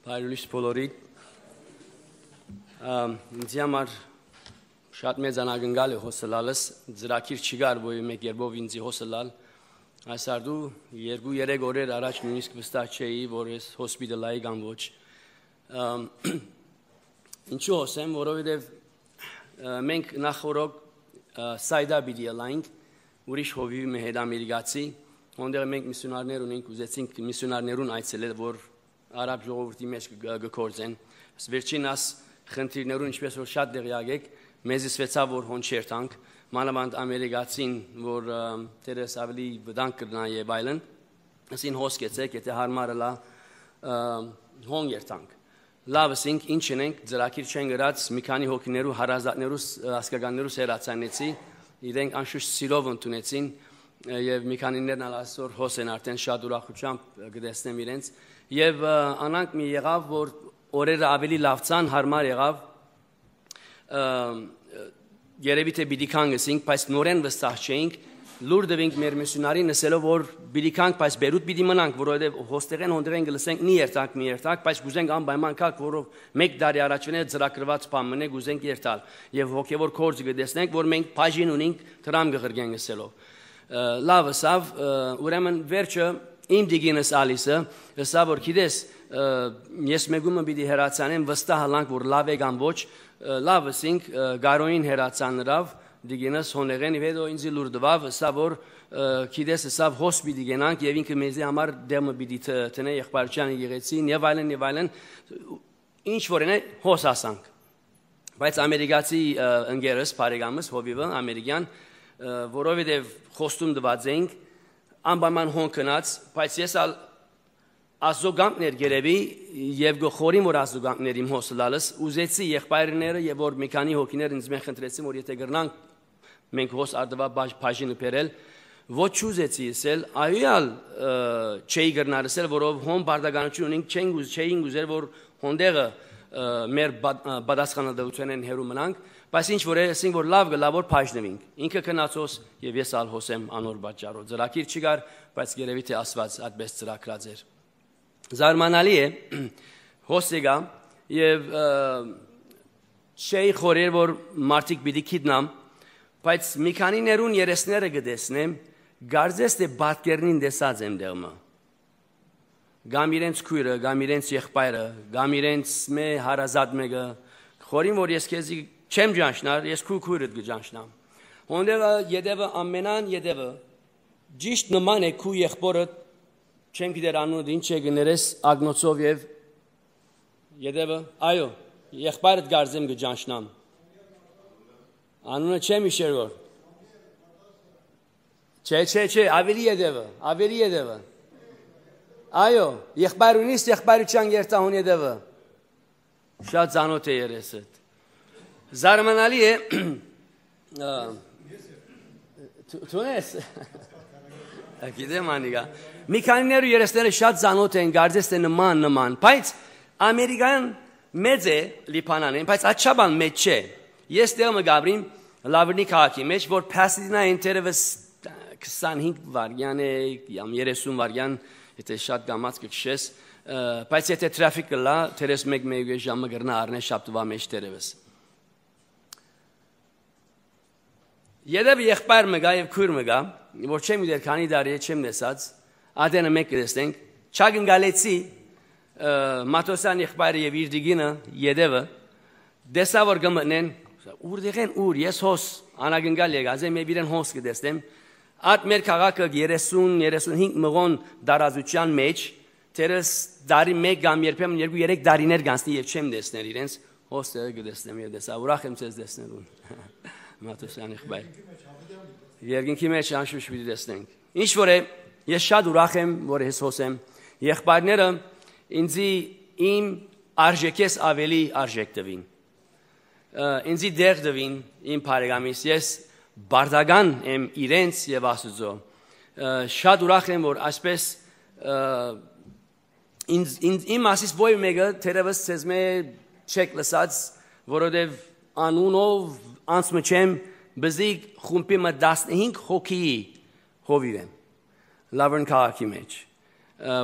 Բարելույս բոլորին։ Ինձ համար շատ մեծ անակնկալ է հոսելալս, ծրակիր չի գար, որ մեկ երբով ինձ հոսելալ։ Այսարդու 2-3 օրեր առաջ նույնիսկ վստահ չէի, որ ես հոսպիտալայի կամ ոչ։ Ինչու հոսեմ, որովհետև մենք նախորդ սայդա բիդի լայնք ուրիշ հովիվի մեջ հետ ամերիկացի, ոնտեղ մենք միսիոնարներ ունենք, ուզեցինք միսիոնարներուն այցելել, որ արաբ ժողովրդի մեջ գկործեն։ Վերջինս խնդիրներուն ինչպես որ շատ դեղյակ մեզից վեցավ որ հոնչերտանք, մանավանդ ամերիկացին, որ դերս ավելի վտանգ կրնա եւ այլն։ Ասին հոսկեցեք, եթե հարմարը լա հոնգերտանք։ Լավ ասինք, ինչ ենք, ծրակիր չեն գրած մի քանի հոգիներու հարազատներու հասկականներու սերացանեցի, իրենք անշուշտ սիրով ընդունեցին եւ մի քանիներն ալ այսօր հոս են արդեն շատ ուրախությամբ գտեսնեմ իրենց եւ անանք մի եղավ, որ օրերը ավելի լավ ցան հարմար եղավ։ Երևի թե բիդի կանգսինք, բայց նորեն վստահ չէինք։ Լուրդը վինք մեր միսիոնարին ասելով որ բիդի կանք, բայց Բերուտ բիդի մնանք, որովհետեւ հոստեղեն հոնդերեն գլսենք նի երթանք, մի երթանք, բայց գուզենք անպայման կակ, որով մեկ դարի առաջվեն ծրագրված բան մնե գուզենք երթալ եւ հոգեոր կորձ գտեսնենք, որ մենք բաժին ունենք դրամ գղրգենք ասելով լավը սավ ուրեմն վերջը իմ դիգինս ալիսը հսա որ գիտես ես մեգումը պիտի հերացանեմ վստահ լանք որ լավ է կամ ոչ լավ ասինք գարոին հերացանրավ դիգինս հոնեղենի հետո ինձ լուրդվավ հսա որ գիտես հսա հոս պիտի գնանք եւ ինքը մեզի համար դեմը պիտի տնե եղբայրչյանը գեղեցին եւ այլն եւ այլն ինչ որ ենե հոս ասանք բայց ամերիկացի ընկերս բարեկամս հովիվը ամերիկյան որովհետեւ խոստում դված էինք անպայման հոն կնած, բայց ես ալ ազոգանքներ գերեւի եւ գողորիմ որ ազոգանքներին հոսլալս ուզեցի եղբայրները եւ որ մի քանի հոգիներ ինձ մեն խնդրեցին որ եթե գրնանք մենք հոս արդվա բաժինը բերել ոչ ուզեցի իսել այալ չէի գրնարսել որով հոն բարդականություն ունենք չենք ուզ չէին ուզեր որ հոնդեղը մեր բադասխանադությունեն հերու մնանք բադ, Բայց ինչ որ ասենք որ լավ գլավոր բաժնվինք։ Ինքը քնածոս եւ ես ալ հոսեմ անոր բաճարով։ Ծրակիր չգար, բայց երևի թե Աստված այդպես ծրակրած էր։ Զարմանալի է հոսեգա եւ շեյխ օրեր որ մարտիկ պիտի քիդնամ, բայց մի քանի ներուն երեսները գտեսնեմ, գարձես թե բատկերնին դեսած եմ դեղը գամ իրենց քույրը, գամ իրենց եղբայրը, գամ իրենց մե հարազատ մեկը, խորին որ ես քեզի չեմ ճանչնար, ես քու քուրդ գճանչնամ։ Հոնդերը յետևը ամենան յետևը ճիշտ նման է քու եղբորը չեմ գիտեր անունը ինչ է գներես ագնոցով եւ յետևը այո եղբայրդ գարձեմ գճանչնամ անունը չեմ հիշեր որ չէ չէ չէ ավելի յետևը ավելի յետևը այո եղբայրունիս եղբայրության երտահուն յետևը շատ ցանոթ է երեսդ Զարմանալի է Թունես Գիտեմ անիկա Մի քանիներ ու երեսները շատ ծանոթ են գարձես թե նման նման բայց ամերիկան մեծ է լիբանանին բայց աչաբան մեծ չէ ես դեռ մը գաբրին լավնի քաղաքի մեջ որ Pasadena ինտերվես 25 վարյան է կամ 30 վարյան եթե շատ գամած կքշես բայց եթե տրաֆիկը լա 31 մեկ ժամը գրնա առնե շաբթվա մեջ դերևս Երևի եղբայր մը գա եւ քույր մը գա, որ չեմ գիտեր քանի դարի չեմ նեսած, ադենը մեկ դեսենք, չագնգալեցի Մատոսյան եղբայրը եւ իր դիգինը Երևը դեսա որ գմնեն, ուրդեղ են ուր ես հոս անագնգալ եկած եմ եւ իրեն հոս կդեսնեմ։ Այդ մեր քաղաքը 30-35 մղոն դարազության մեջ Տերս դարի մեկ կամ երբեմն երկու երեք դարիներ գանցնի եւ չեմ դեսներ իրենց հոստերը գտեսնեմ եւ դեսա ուրախ եմ ցեզ դեսներուն Մարտոսյանի խբայ։ Երկինքի մեջ անշուշտ պիտի տեսնենք։ Ինչ որ է, ես շատ ուրախ եմ, որ ես հոսեմ։ Եղբայրները ինձի իմ արժեքես ավելի արժեք տվին։ Ինձի դեղ տվին իմ բարեկամիս։ Ես բարդական եմ իրենց եւ Աստծո։ Շատ ուրախ եմ, որ այսպես ինձ ինձ իմ ասից ոյ մեկը թերևս ցեզ մե չեք լսած, որովհետև անունով անց մջեմ բզիկ խումբի մը 15 հոգի հովիրեմ լավն քաղաքի մեջ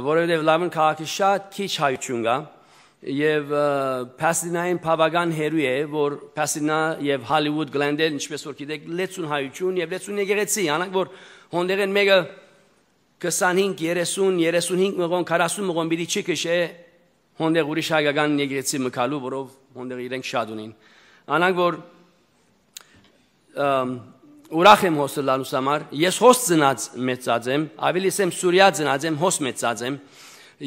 որովհետև լավն քաղաքի շատ քիչ հայություն կա եւ Պասիդնային բավական հերույ է որ Պասիդնա եւ Հոլիվուդ գլենդել ինչպես որ գիտեք 60 հայություն եւ 60 եկեղեցի անանք որ հոնդերեն մեկը 25 30 35 մղոն 40 մղոն բիդի չի քշե հոնդեր ուրիշ հայկական եկեղեցի մկալու որով հոնդեր իրենք շատ ունին անանք որ ուրախ եմ հոս լալուս համար։ Ես հոս ծնած մեծած եմ, ավելի ասեմ Սուրիա ծնած եմ, հոս մեծած եմ։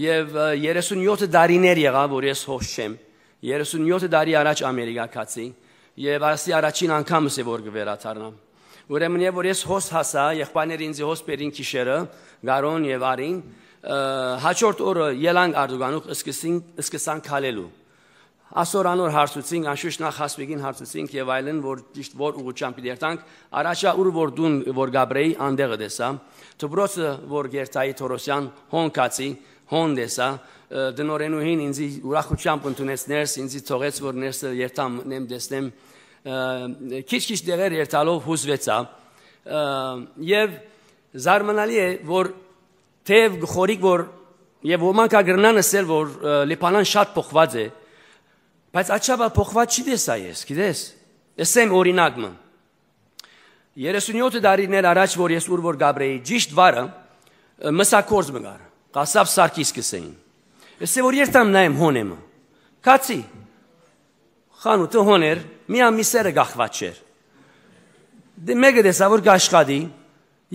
Եվ 37 տարիներ եղա, որ ես հոս չեմ։ 37 տարի առաջ Ամերիկա կացի եւ ասի առաջին անգամս է որ գվերաթարնամ։ Ուրեմն եւ որ ես հոս հասա, եղբայրները ինձ հոս բերին քիշերը, գարոն եւ արին, հաջորդ օրը ելանք արդուգանուխ սկսին սկսան քալելու։ Այսօր անոր հարցուցինք, անշուշտ նախ հասմիկին հարցուցինք եւ այլն, որ ճիշտ որ ուղղությամբ դերտանք, առաջա ուր որ դուն որ Գաբրեի անդեղը դեսա, դբրոցը որ Գերտայի Թորոսյան հոնկացի, հոն դեսա, դնորենուհին ինձ ուրախությամբ ընդունեց ներս, ինձ թողեց որ ներսը երթամ նեմ դեսնեմ, քիչ-քիչ դեղեր երթալով հուզվեցա։ Եվ զարմանալի է, որ թեև գխորիկ որ եւ ոմանք ագրնանսել որ լիբանան շատ փոխված է, և, Բայց աչաբա փոխված չի դես այս, գիտես։ Էսեմ օրինակը։ 37 դարիներ առաջ որ ես ուր որ Գաբրիել ճիշտ վարը մսակորձ մգար։ Կասապ սարկիս կսեին։ Էսե որ երթամ նայեմ հոնեմը։ Կացի։ Խանութը հոներ, մի ամիսերը գախված չէր։ Դե մեկը դեսա որ գաշխադի,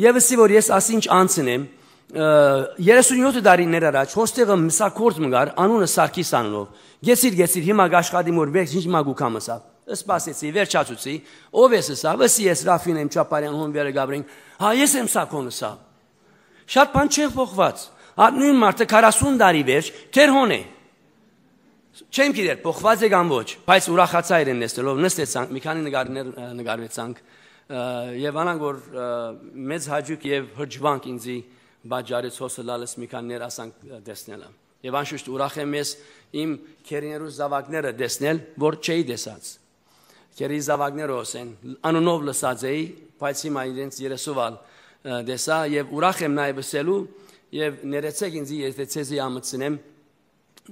եւսի որ ես ասինչ անցնեմ, 37 տարիներ առաջ հոստեղը մսակորձ մգար անունը Սարգիս անունով։ Գեսիր, գեսիր, հիմա գաշխադի մոր վերջ ինչ մագուքա մսա։ Սպասեցի, վերջացուցի։ Ով ես սա, վսի ես Ռաֆին եմ Չապարյան Հոնվերը Գաբրին։ Հա ես եմ Սակոնը սա։ Շատ բան չեն փոխված։ Այդ հա, նույն մարդը 40 տարի վերջ Թերհոն է։ Չեմ գիտեր, փոխված է կամ ոչ, բայց ուրախացա իրեն նստելով, նստեցանք, մի քանի նկարներ նկարվեցանք։ Եվ անանք որ մեծ հաջուկ եւ հրճվանք ինձի բաջարից հոսը լալս մի քան ներասանք դեսնելը։ Եվ անշուշտ ուրախ եմ ես իմ քերիներու զավակները դեսնել, որ չէի դեսած։ Քերի զավակները ոսեն, անունով լսած էի, բայց հիմա իրենց երեսուվալ դեսա եւ ուրախ եմ նայ վսելու եւ ներեցեք ինձ եթե ցեզի ամցնեմ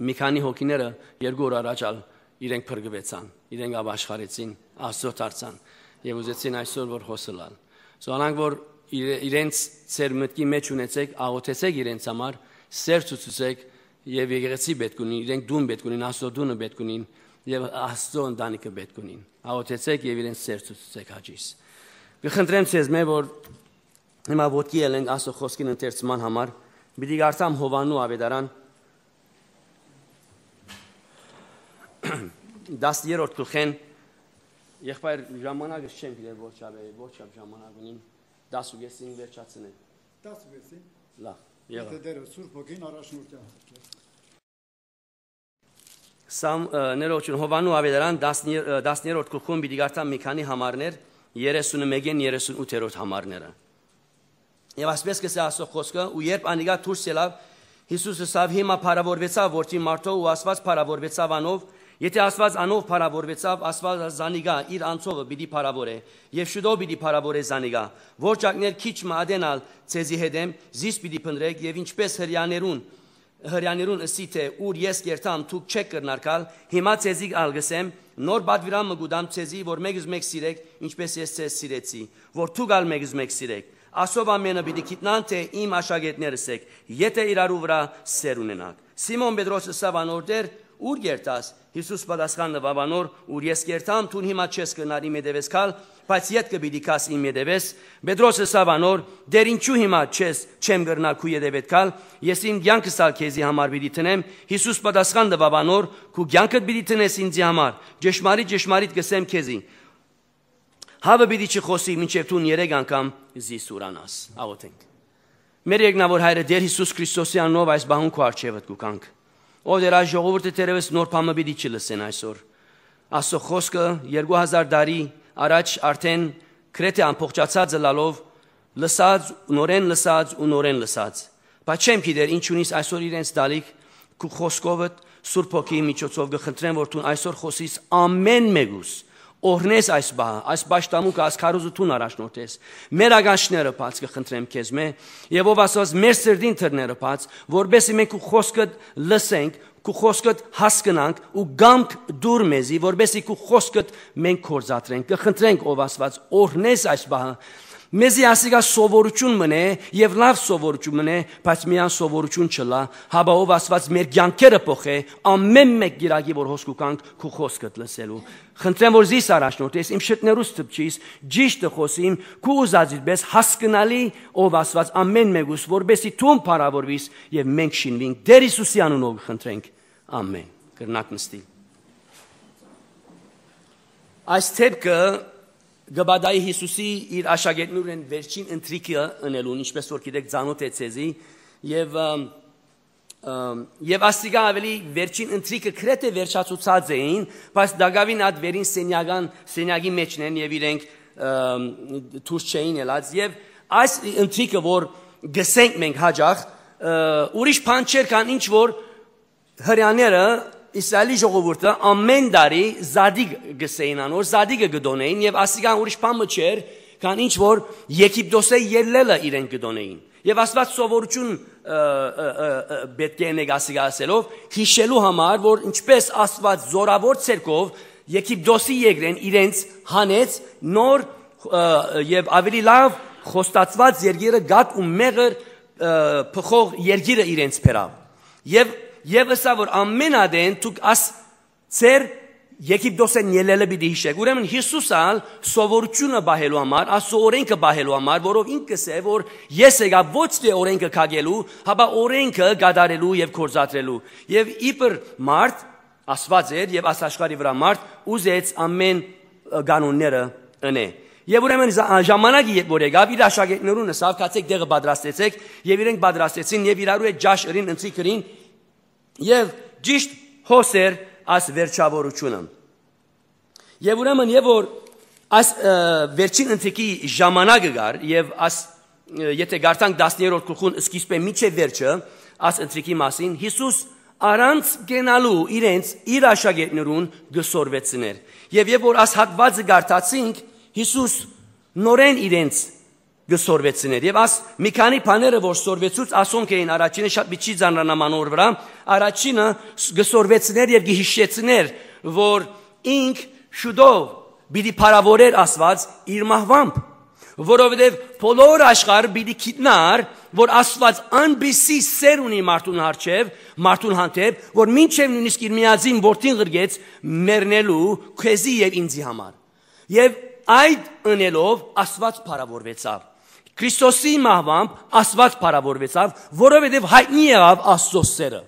մի քանի հոգիները երկու օր առաջալ իրենք փրկվեցան, իրենք ապաշխարեցին, աստծո դարձան եւ ուզեցին այսօր որ հոսելան։ Սորանք որ իրենց ծեր մտքի մեջ ունեցեք, աղոթեցեք իրենց համար, սեր ցուցուցեք եւ եկեղեցի պետք ունին, իրենք դուն պետք ունին, աստծո դունը պետք ունին եւ աստծո ընտանիքը պետք ունին։ Աղոթեցեք եւ իրենց սեր ցուցուցեք հաճիս։ Գխնդրեմ ցեզ մե որ հիմա ոտքի ելենք աստծո խոսքին ընթերցման համար։ Մենք գարցամ Հովանու ավետարան 10-րդ գլխեն Եղբայր ժամանակը չեմ գիտեր ոչ ավելի, ոչ ավելի ժամանակ ունին։ 16-ին վերջացնեն։ 16-ին։ Լավ, եղա։ Դեր Սուրբ ոգին առաջնորդյան։ Սամ ներողություն Հովանու ավետարան 10-րդ գլխում պիտի գարտան մի քանի համարներ 31-ին 38-րդ համարները։ Եվ ասպես կսե ասող խոսքը ու երբ անիգա դուրս ելավ Հիսուսը սավ հիմա փարավորվեցավ որտի մարդով ու ասված փարավորվեցավ անով Եթե Աստված անով փարավորվեցավ, Աստված զանիգա իր անձովը պիտի փարավորե, եւ շուտով պիտի փարավորե զանիգա։ Որճակներ քիչ մադենալ ցեզի հետեմ, զիս պիտի փնրեք եւ ինչպես հрьяաներուն հрьяաներուն ասի թե ուր ես երթամ դուք չեք կրնարկալ, հիմա ցեզի ալգսեմ, նոր բադվիրամ մգուդամ ցեզի, որ մեկս մեկ սիրեք, ինչպես ես ցեզ սիրեցի, որ դուք ալ մեկս մեկ սիրեք։ Ասով ամենը պիտի գիտնան թե իմ աշակերտներս եք, եթե իրար ու վրա սեր ունենաք։ Սիմոն Պետրոսը սավ անորդեր Ուր երտաս։ Հիսուս պատասխանը բաբանոր, ուր ես երտամ, ցուն հիմա չես գնար իմ եդևես քալ, բայց իդ կպիտի քաս իմ եդևես։ Պետրոսը սավանոր, դեր ինչու հիմա չես չեմ գրնալ քու եդևետ քալ, ես իմ ցանկս ալ քեզի համար պիտի տնեմ։ Հիսուս պատասխանը բաբանոր, քու ցանկդ պիտի տնես ինձի համար։ Ճշմարիտ, ճշմարիտ կսեմ քեզի։ Հավը պիտի չխոսի մինչև ցուն 3 անգամ զիս ուրանաս։ Աղոթենք։ Մեր երկնավոր հայրը Տեր Հիսուս Քրիստոսի անունով այս բահուն քո արժևդ կուկանք։ Ով դեր այս ժողովուրդը դերևս նոր փամը պիտի չլսեն այսօր։ Աստծո խոսքը 2000 տարի առաջ արդեն գրեթե ամփոփչացած լալով լսած, նորեն լսած ու նորեն լսած։ Բայց չեմ գիտեր ինչ ունիս այսօր իրենց դալիք քու խոսքովդ Սուրբ ոգիի միջոցով գխնդրեմ որ դու այսօր խոսիս ամեն մեկուս օրհնես այս բահ, այս աշտամուկ ասքարոզություն առաջնորդես։ Մեր ագաշները բաց կխնդրեմ քեզ մե, եւ ով ասած մեր սրդին թռները բաց, որբեսի մենք ու խոսքը լսենք, քու խոսքդ հասկանանք ու գամք դուր մեզի, որբեսի քու խոսքդ մենք կորզատրենք։ Կխնդրենք ով ասված օրհնես այս բահը մեզի ասիկա սովորություն մնե եւ լավ սովորություն մնե, բայց միան սովորություն չլա, հաբաով ասված մեր ցանկերը փոխե, ամեն մեկ գիրակի որ հոսք ուկանք քո խոսքդ լսելու։ Խնդրեմ որ զիս առաջնորդես իմ շտներուս ծպչիս, ճիշտը խոսիմ, քո ուզածիդ պես հասկանալի ով ասված ամեն մեկուս, որբեսի թուն փարավորվիս եւ մենք շինվինք։ Դեր Հիսուսի անունով խնդրենք։ Ամեն։ Կրնակ նստի։ Այս թեփքը գբադայի Հիսուսի իր աշակերտներն վերջին ընթրիկը ընելու, ինչպես որ գիտեք ցանոթ է ցեզի, եւ եւ աստիգա ավելի վերջին ընթրիկը քրեթե վերջացուցած էին, բայց Դագավին այդ վերին սենյական սենյակի մեջն են եւ իրենք դուրս չէին ելած եւ այս ընթրիկը որ գսենք մենք հաջախ ուրիշ բան չէր կան ինչ որ հрьяաները Իսրայելի ժողովուրդը ամեն տարի զադիկ գսեին անոր, զադիկը գդոնեին եւ ասիկան ուրիշ բան մչեր, քան ինչ որ Եգիպտոսը ելնելը իրեն գդոնեին։ Եվ Աստված սովորություն պետք է նեգ ասիկասելով հիշելու համար, որ ինչպես Աստված զորավոր ցերկով Եգիպտոսի եկրեն իրենց հանեց նոր եւ ավելի լավ խոստացված երկիրը գատ ու մեղր փխող երկիրը իրենց բերավ։ Եվ եւ հսա որ ամենադեն դուք աս ծեր Եգիպտոսեն ելելը պիտի հիշեք։ Ուրեմն Հիսուսալ սովորությունը բահելու համար, ասո օրենքը բահելու համար, որով ինքս է, որ ես եկա ոչ թե դե օրենքը քագելու, հապա օրենքը գադարելու եւ կորզատրելու։ Եվ իբր մարդ ասված էր եւ աս աշխարի վրա մարդ ուզեց ամեն կանոնները ընե։ Եվ ուրեմն ժամանակի երբ որ եկավ իր աշակերտներուն ասավ, «Կացեք դեղը պատրաստեցեք» եւ իրենք պատրաստեցին եւ իրարու է ջաշ իրին ընցի քրին Եվ ճիշտ հոս էր այս վերջավորությունը։ Եվ ուրեմն եւ որ այս վերջին ընթրիքի ժամանակը գար եւ այս եթե գարտանք 10-րդ գլխուն սկիզբը միջի վերջը այս ընթրիքի մասին Հիսուս առանց գնալու իրենց իր աշակերտներուն գսորվեցներ։ Եվ երբ որ այս հատվածը գարտացինք, Հիսուս նորեն իրենց գսորվեցներ եւ աս մի քանի բաները որ սորվեցուց ասոնք էին առաջինը շատ միջի ձանրանամանոր վրա առաջինը գսորվեցներ եւ գիհիշեցներ որ ինք շուտով բիդի փարավորեր ասված իր մահվամբ որովհետև բոլոր աշխարհը պիտի գիտնար, որ Աստված անբիսի սեր ունի մարդուն հարչև, մարդուն հանդեպ, որ մինչև նույնիսկ իր միածին որդին գրգեց մեռնելու քեզի եւ ինձի համար։ Եվ այդ ընելով Աստված փառավորվեցավ։ Քրիստոսի մահվամբ Աստված փառավորվեցավ, որովհետև հայտնի եղավ Աստծո սերը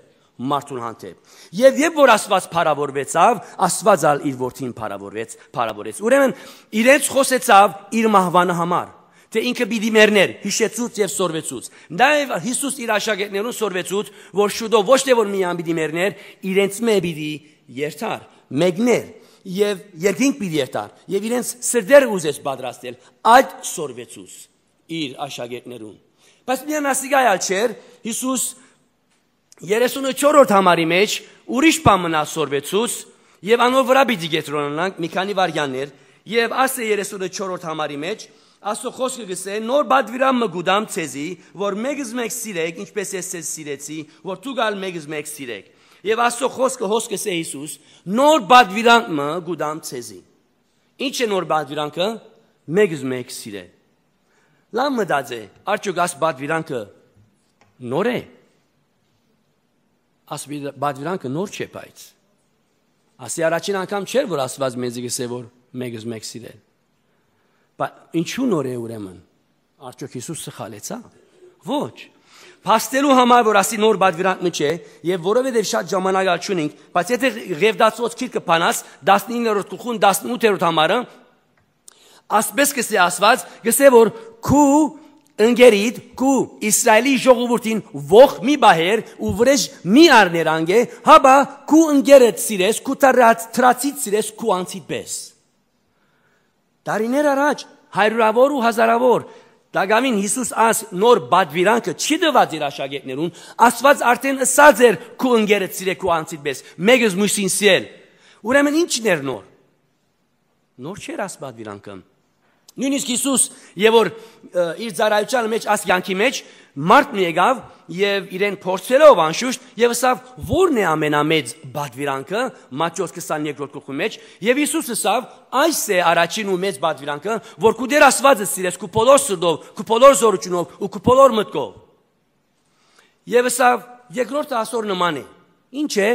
մարդուն հանդեպ։ Եվ երբ որ Աստված փառավորվեցավ, Աստված ալ իր որդին փառավորվեց, փառավորեց։ Ուրեմն իրենց խոսեցավ իր մահվանը համար թե ինքը պիտի մեռներ, հիշեցուց եւ սորվեցուց։ Նաեւ Հիսուս իր աշակերտներուն սորվեցուց, որ շուտով ոչ թե որ միան պիտի մեռներ, իրենց մե պիտի երթար, մեկներ եւ երկինք պիտի երթար եւ իրենց սրդերը ուզես պատրաստել այդ սորվեցուց իր աշակերտներուն։ Բայց միանասիկ այլ չէր, Հիսուս 34-րդ համարի մեջ ուրիշ բան մնացորվեցուց եւ անոր վրա պիտի գետրոնանանք մի քանի վարյաններ եւ ասե 34-րդ համարի մեջ Աստծո խոսքը գսե նոր բադվիրամ մգուդամ ցեզի, որ մեգս մեկ սիրեք, ինչպես ես ցեզ սիրեցի, որ դու գալ մեգս մեկ սիրեք։ Եվ Աստծո խոսքը հոսքս է Հիսուս, նոր բադվիրանքը գուդամ ցեզի։ Ինչ է նոր բադվիրանքը։ Մեգս մեկ սիրել։ Լավ մտածե, արդյոք աս բադվիրանքը նոր է։ Աս բադվիրանքը նոր չէ բայց։ Ասի առաջին անգամ չէր որ Աստված մեզ գսե որ մեգս մեկ սիրել։ Բայց ինչու նոր է ուրեմն։ Արդյոք Հիսուսը խալեցա։ Ոչ։ Փաստելու համար որ ասի նոր բադվիրանքը չէ եւ որովհետեւ շատ ժամանակ ալ չունենք, բայց եթե ղևդացոց քիրքը փանաս 19-րդ գլխուն 18-րդ համարը Ասպես կսե ասված, գսե որ քու ընկերիդ քու Իսրայելի ժողովրդին ող մի բահեր ու վրեժ մի արներ անգե, հաբա քու ընկերդ սիրես, քու տարած տրացից սիրես քու անցիդ պես։ Տարիներ առաջ հայրուրավոր ու հազարավոր Դագամին Հիսուս աս նոր բադվիրանքը չի դված իր աշակերտներուն, Աստված արդեն ասած էր քու ընկերդ սիրե քու անցիդ պես, մեկս մյուսին սիրել։ Ուրեմն ինչն էր նոր։ Նոր չէր աս բադվիրանքը Նույնիսկ Հիսուս, երբ որ իր ծառայության մեջ աս յանքի մեջ մարդն եկավ եւ իրեն փորձելով անշուշտ եւ ասավ, ո՞րն է ամենամեծ բադվիրանքը Մատթեոս 22-րդ գլխի մեջ եւ Հիսուսը ասավ, այս է առաջին ու մեծ բադվիրանքը, որ քու դեր ասվածը սիրես, քու բոլոր սրտով, քու բոլոր զորությունով ու քու բոլոր մտքով։ Եվ ասավ, երկրորդը ասոր նման է։ Ինչ է,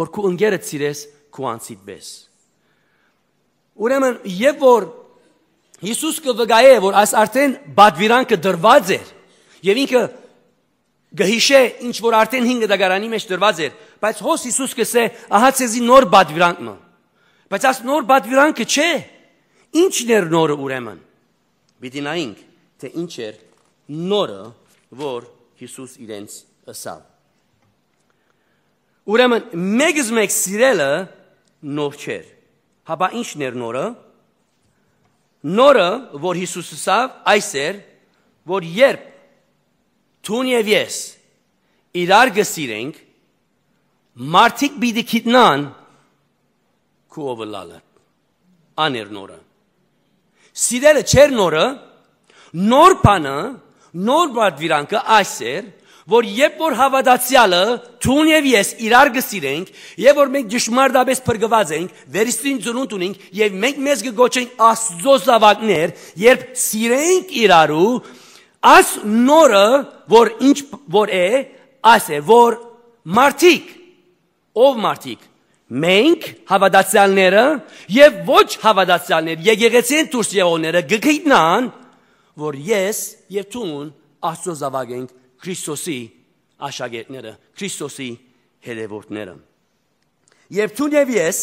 որ քու ընկերդ սիրես, քու անցիդ բես։ Ուրեմն, երբ որ Հիսուս կվգայե, որ այս արդեն բադվիրանքը դրված էր եւ ինքը գհիշե ինչ որ արդեն 5 դագարանի մեջ դրված էր, բայց հոս Հիսուս կսե, ահա ցեզի նոր բադվիրանքը։ Բայց աս նոր բադվիրանքը չէ։ Ինչն էր նորը ուրեմն։ Պիտի նայենք, թե ինչ էր նորը, որ Հիսուս իրենց ասավ։ Ուրեմն մեգս մեկ սիրելը նոր չէր։ Հապա ինչն էր նորը։ նոր Նորը, որ Հիսուս ուսավ, այս էր, որ երբ թուն եւ ես իրար գսիրենք, մարդիկ պիտի գիտնան քու ով լալը։ Աներ նորը։ Սիրելը չեր նորը, նոր բանը, նոր բադվիրանքը այս էր, որ երբ որ հավատացյալը ցուն եւ ես իրար գսիրենք եւ որ մենք ճշմարտապես փրկված ենք, վերստին ծնունդ ունենք եւ մենք մեզ կգոչենք Աստծո զավակներ, երբ սիրենք իրարու, աս նորը, որ ինչ որ է, աս է, որ մարդիկ, ով մարդիկ, Մենք հավատացյալները եւ ոչ հավատացյալներ եկեղեցին դուրս եղողները գգիտնան որ ես եւ ցուն Աստծո զավակ ենք Քրիստոսի աշակերտները, Քրիստոսի հետևորդները։ Երբ դու եւ ես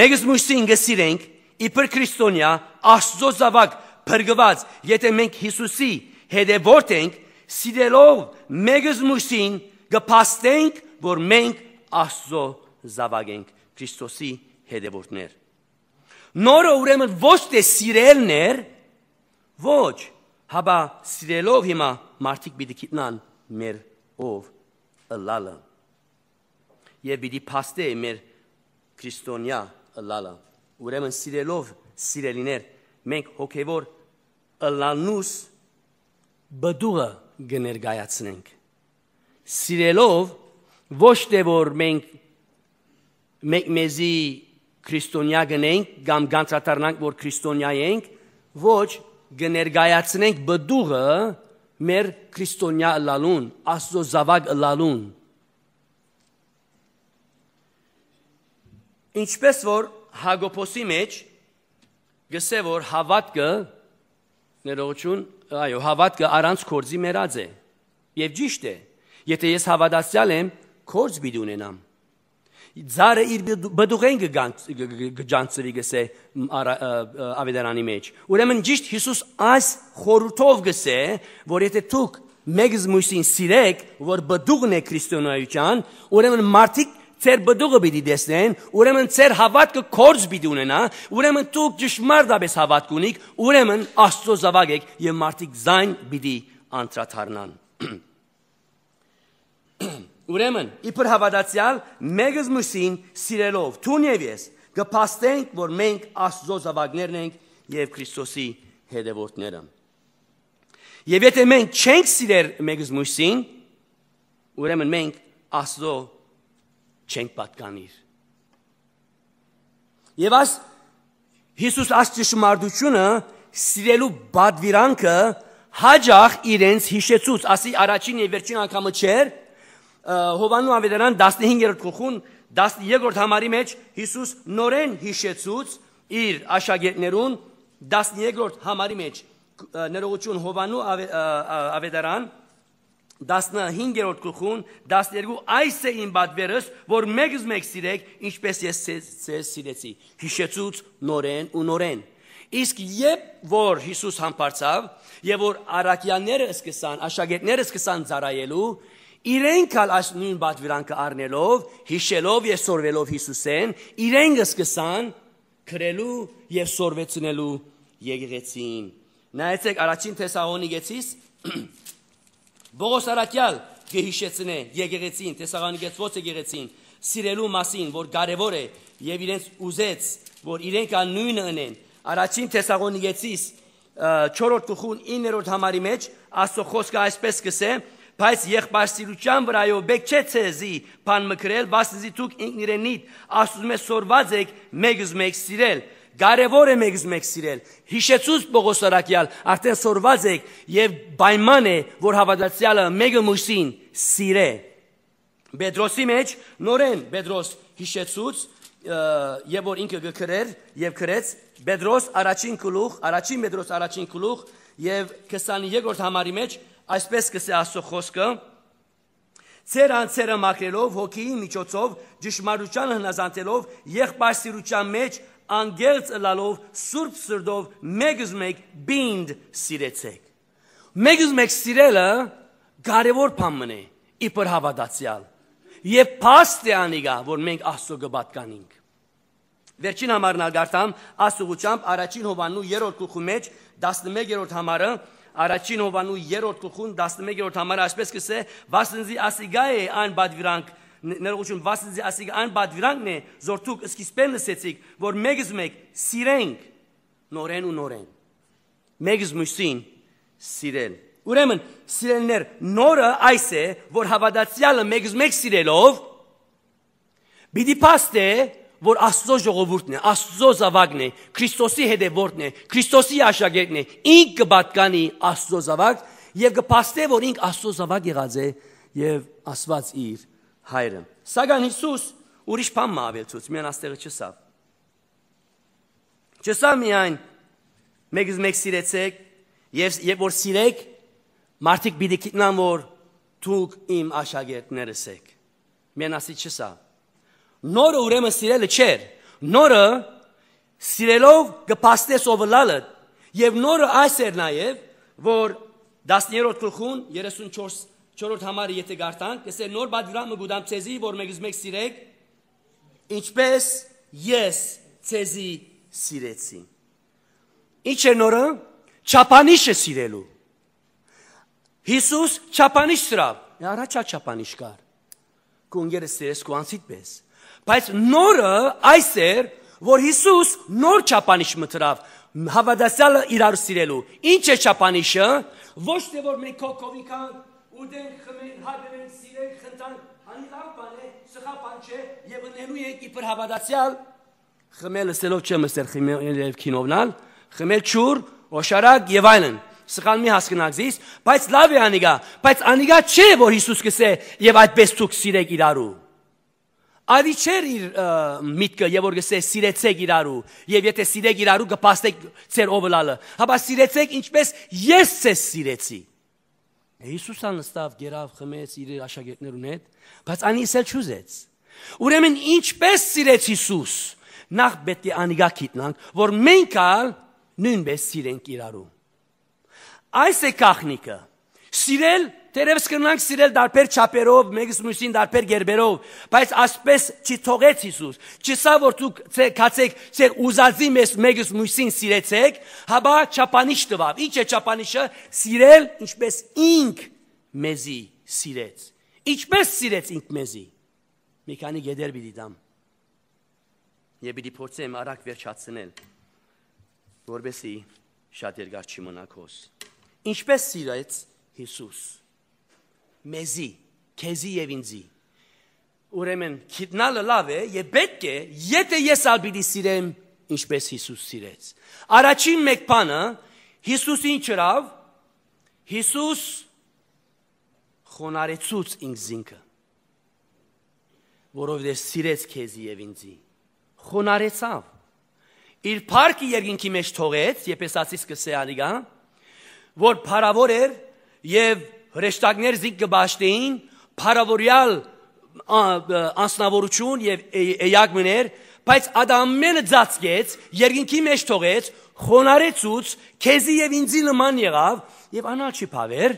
մեգս մույսին գսիրենք իբր քրիստոնյա Աստծո զավակ բրգված, եթե մենք Հիսուսի հետևորդ ենք, սիրելով մեգս մույսին գփաստենք, որ մենք Աստծո զավակ ենք, Քրիստոսի հետևորդներ։ Նորը ուրեմն ոչ թե սիրելներ, ոչ Հաբա սիրելով հիմա մարդիկ պիտի գիտնան մեր ով ըլալը։ Եվ պիտի փաստե մեր քրիստոնյա ըլալը։ Ուրեմն սիրելով սիրելիներ մենք հոգևոր ըլանուս բդուղը գներգայացնենք։ Սիրելով ոչ թե որ մենք մենք մեզի քրիստոնյա գնենք կամ գանցատարնանք որ քրիստոնյա ենք, ոչ գներգայացնենք բդուղը մեր քրիստոնյա լալուն, աստծո զավակ լալուն։ Ինչպես որ Հագոպոսի մեջ գսե որ հավատքը ներողություն, այո, հավատքը առանց կորձի մեռած է։ Եվ ճիշտ է։ Եթե ես հավատացյալ եմ, կորձ պիտի ունենամ։ Ձարը իր բդուղեն գջանցվի գսե ավետարանի մեջ։ Ուրեմն ճիշտ Հիսուս այս խորհրդով գսե, որ եթե դուք մեկ զմույսին սիրեք, որ բդուղն է քրիստոնեական, ուրեմն մարդիկ ծեր բդուղը պիտի դեսնեն, ուրեմն ծեր հավատքը կորց պիտի ունենա, ուրեմն դուք ճշմարտապես հավատք ունիք, ուրեմն Աստծո զավակ եք եւ մարդիկ զայն պիտի անդրադառնան։ Ուրեմն, իբր հավատացյալ մեգս մուսին սիրելով ցուն եւ ես գփաստենք, որ մենք Աստծո զավակներն ենք եւ Քրիստոսի հետևորդները։ Եվ եթե մենք չենք սիրել մեգս մուսին, ուրեմն մենք Աստծո չենք պատկանիր։ Եվ աս Հիսուս Աստծո շմարդությունը սիրելու բադվիրանքը հաջախ իրենց հիշեցուց, ասի առաջին եւ վերջին անգամը չէր, Հովաննու ավետարան 15-րդ գլխուն 12-րդ համարի մեջ Հիսուս նորեն հիշեցուց իր աշակերտներուն 13-րդ համարի մեջ ներողություն Հովաննու ավետարան 15-րդ գլխուն 12 այս է իմ բադվերս, որ մեկս մեկ սիրեք, ինչպես ես ձեզ սիրեցի։ Հիշեցուց նորեն ու նորեն։ Իսկ երբ որ Հիսուս համբարձավ, եւ որ արաքյանները սկսան, աշակերտները սկսան ծառայելու, Իրենք ալ այս նույն բաժվրանքը առնելով, հիշելով եւ սորվելով Հիսուսեն, իրենք սկսան քրելու եւ սորվեցնելու եկեղեցին։ Նայեցեք առաջին Թեսաղոնիկեցիս Բողոս Արաքյալ գհիշեցնե եկեղեցին, Թեսաղոնիկեցոց եկեղեցին սիրելու մասին, որ կարևոր է եւ իրենց ուզեց, որ իրենք ալ նույնը ընեն։ Առաջին Թեսաղոնիկեցիս 4-րդ գլխուն 9-րդ համարի մեջ աստծո խոսքը այսպես կսե բայց եղբայրսիրության վրայով բեք չէ ցեզի բան մկրել, բասեզի դուք ինքն իրենիդ ասում է սորված եք մեկս մեկ սիրել։ Կարևոր է մեկս մեկ սիրել։ Հիշեցուց Պողոս Արաքյալ, արդեն սորված եք եւ պայման է, որ հավատացյալը մեկը մուսին սիրե։ Պետրոսի մեջ նորեն Պետրոս հիշեցուց եւ որ ինքը գկրեր եւ գրեց Պետրոս առաջին գլուխ, առաջին Պետրոս առաջին գլուխ եւ 22-րդ համարի մեջ այսպես կսե Աստծո խոսքը. Ձեր անձերը մաքրելով հոգիի միջոցով ճշմարության հնազանդելով եղբայրսիրության մեջ անգերց լալով սուրբ սրդով մեգս մեկ bind սիրեցեք։ Մեգս մեկ սիրելը կարևոր բան է իբր հավատացյալ։ Եվ փաստը անիգա, որ մենք Աստծո կպատկանենք։ Վերջին համարն ալ գարտամ, աստուղությամբ առաջին Հովաննու 3-րդ գլխի մեջ 11-րդ համարը առաջին հովանու 3-րդ գլխուն 11-րդ համարը ասպես կսե վասնզի ասիգայե այն բադվիրանք ներողություն վասնզի ասիգ այն բադվիրանքն է զորթուք սկիզբեն լսեցիք որ մեգս մեկ սիրենք նորեն ու նորեն մեգս մուսին սիրել Ուրեմն, սիրելներ, նորը այս է, որ հավատացյալը մեկ մեկ սիրելով, պիտի փաստե որ Աստծո ժողովուրդն է, Աստծո զավակն է, Քրիստոսի հետևորդն է, Քրիստոսի աշակերտն է։ Ինք կբատկանի Աստծո զավակ եւ կփաստե, որ ինք Աստծո զավակ եղած է եւ Աստված իր հայրը։ Սակայն Հիսուս ուրիշ բան մավելցուց միան աստեղը չսավ։ Չսավ միայն մեկս մեկ սիրեցեք եւ երբ որ սիրեք մարդիկ պիտի գիտնան որ դուք իմ աշակերտներս եք։ Միան ասի չսավ Նորը ուրեմն սիրելը չէր։ Նորը սիրելով կփաստես ով լալը։ Եվ նորը այս էր նաև, որ 17-րդ գլխուն 34 4-րդ համարը եթե գարտանք, կսե նոր բադվրամը գուդամ ցեզի, որ մեկից մեկ սիրեք, ինչպես ես ցեզի սիրեցի։ Ինչ է նորը։ Չափանիշը սիրելու։ Հիսուս չափանիշ սրավ։ Առաջա չափանիշ կար։ Կունգերը սիրես կուանցիտ պես։ Բայց նորը այս էր, որ Հիսուս նոր չափանիշ մտրավ հավատացյալը իրար սիրելու։ Ինչ է չափանիշը։ Ոչ թե որ մենք կոկովիկան ու դենք խմեն, հագնեն, սիրեն, խնդան, հանի լավ բան է, սխալ բան չէ, եւ ընելու եք իբր հավատացյալ։ Խմելը սելով չեմ ասել խմել եւ քինովնալ, խմել ճուր, օշարակ եւ այլն սխալ մի հասկանաք զիս, բայց լավ է անիգա, բայց անիգա չէ, որ Հիսուս կսե, և այդպես դուք սիրեք իրարու։ Այդի չեր իր միտքը, եւ որ գսե սիրեցեք իրարու, եւ եթե սիրեք իրարու կպաստեք ծեր օվլալը։ Հապա սիրեցեք ինչպես ես ցես սիրեցի։ Հիսուսը նստավ, գերավ, խմեց իր աշակերտներուն հետ, բայց անից էլ չուզեց։ Ուրեմն ինչպես սիրեց Հիսուս, նախ պետք է անիգա գիտնանք, որ մենք ալ նույնպես սիրենք իրարու։ Այս է կախնիկը։ Սիրել Տերևս կնանք սիրել դարբեր չափերով, մեկս մյուսին դարբեր գերբերով, բայց ասպես չի թողեց Հիսուս։ Չսա որ դուք ցեցեք, ցեր ուզածի մեզ մեկս մյուսին սիրեցեք, հաբա չափանիշ տվավ։ Ինչ է չափանիշը։ Սիրել, ինչպես ինք մեզի սիրեց։ Ինչպես սիրեց ինք մեզի։ Մի քանի գեդեր պիտի դամ։ Եվ պիտի փորձեմ արագ վերջացնել, որբեսի շատ երկար չի մնա քոս։ Ինչպես սիրեց Հիսուս մեզի, քեզի եւ ինձի։ Ուրեմն քիտնալը լավ է եւ պետք է, եթե ես ալբիդի սիրեմ, ինչպես Հիսուս սիրեց։ Առաջին մեկ բանը Հիսուս ինչ չրավ։ Հիսուս խոնարեցուց ինձ ինքը որովհետև սիրեց քեզի եւ ինձի խոնարեցավ իր парքը երկինքի մեջ թողեց եպեսացի սկսե ալիգա որ փարավոր էր եւ հրեշտակներ զինք կբաշտեին, փարավորյալ անսնավորություն եւ էյագմներ, բայց Ադամը ծածկեց, երկինքի մեջ թողեց, խոնարեցուց, քեզի եւ ինձի նման եղավ եւ անաչի փավեր,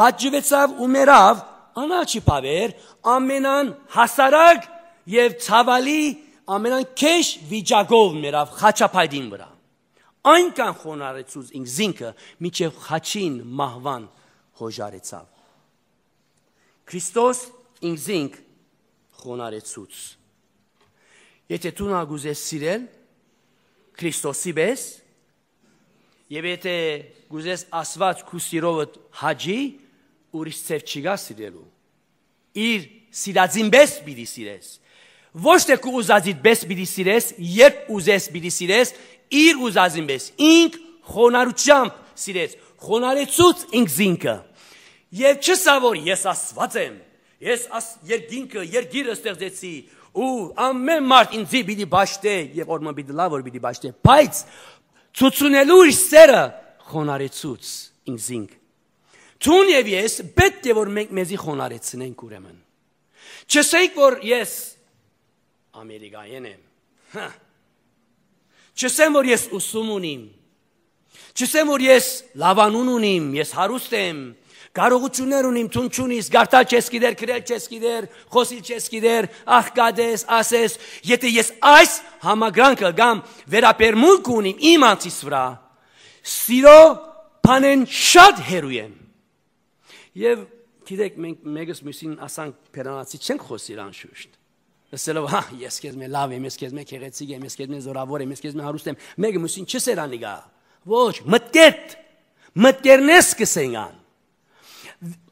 բաճվեցավ ու մեռավ, անաչի փավեր, ամենան հասարակ եւ ցավալի ամենան քեշ վիճակով մեռավ խաչապայդին վրա։ Այնքան խոնարեցուց ինձ զինքը, միջև խաչին մահվան հոժարեցավ։ Քրիստոս ինքզինք խոնարեցուց։ Եթե դու նա գուզես սիրել Քրիստոսի պես, եւ եթե գուզես ասված քու սիրովդ հաջի, ուրիշ ծև չի գա սիրելու։ Իր սիրածին պես պիտի սիրես։ Ոչ թե քու ուզածիդ պես պիտի սիրես, երբ ուզես պիտի սիրես, իր ուզածին պես։ Ինք խոնարությամբ սիրես։ Խոնարեցուց ինքզինքը։ ինք Եվ չսա որ ես Աստված եմ։ Ես աս երկինքը, երկիրը ստեղծեցի ու ամեն մարդ ինձի պիտի ճաշտե եւ օրը պիտի լավ որ պիտի ճաշտե։ Բայց ծուցունելու իր սերը խոնարեցուց ինձինք։ Ցուն եւ ես պետք է որ մենք մեզի խոնարեցնենք ուրեմն։ Չսեիք որ ես ամերիկայեն եմ։ Հա։ Չսեմ որ ես ուսում ունիմ։ Չսեմ որ ես լավանուն ունիմ, ես հարուստ եմ, Կարողություններ ունիմ, ցուն չունիս, գարտալ չես գիտեր, գրել չես գիտեր, խոսիլ չես գիտեր, աղկադես, ասես, եթե ես այս համագրանքը կամ վերապերմունք ունիմ իմ անձիս վրա, սիրո բանեն շատ հերույ եմ։ Եվ գիտեք մենք մեկս մյուսին ասանք բերանացի չենք խոսիր անշուշտ։ Լսելով, հա, ես քեզ մե լավ եմ, ես քեզ մե քեղեցիկ եմ, ես քեզ մե զորավոր եմ, ես քեզ մե հարուստ եմ, մեկը մյուսին չսերանիգա։ Ոչ, մտքետ։ Մտերնես կսենան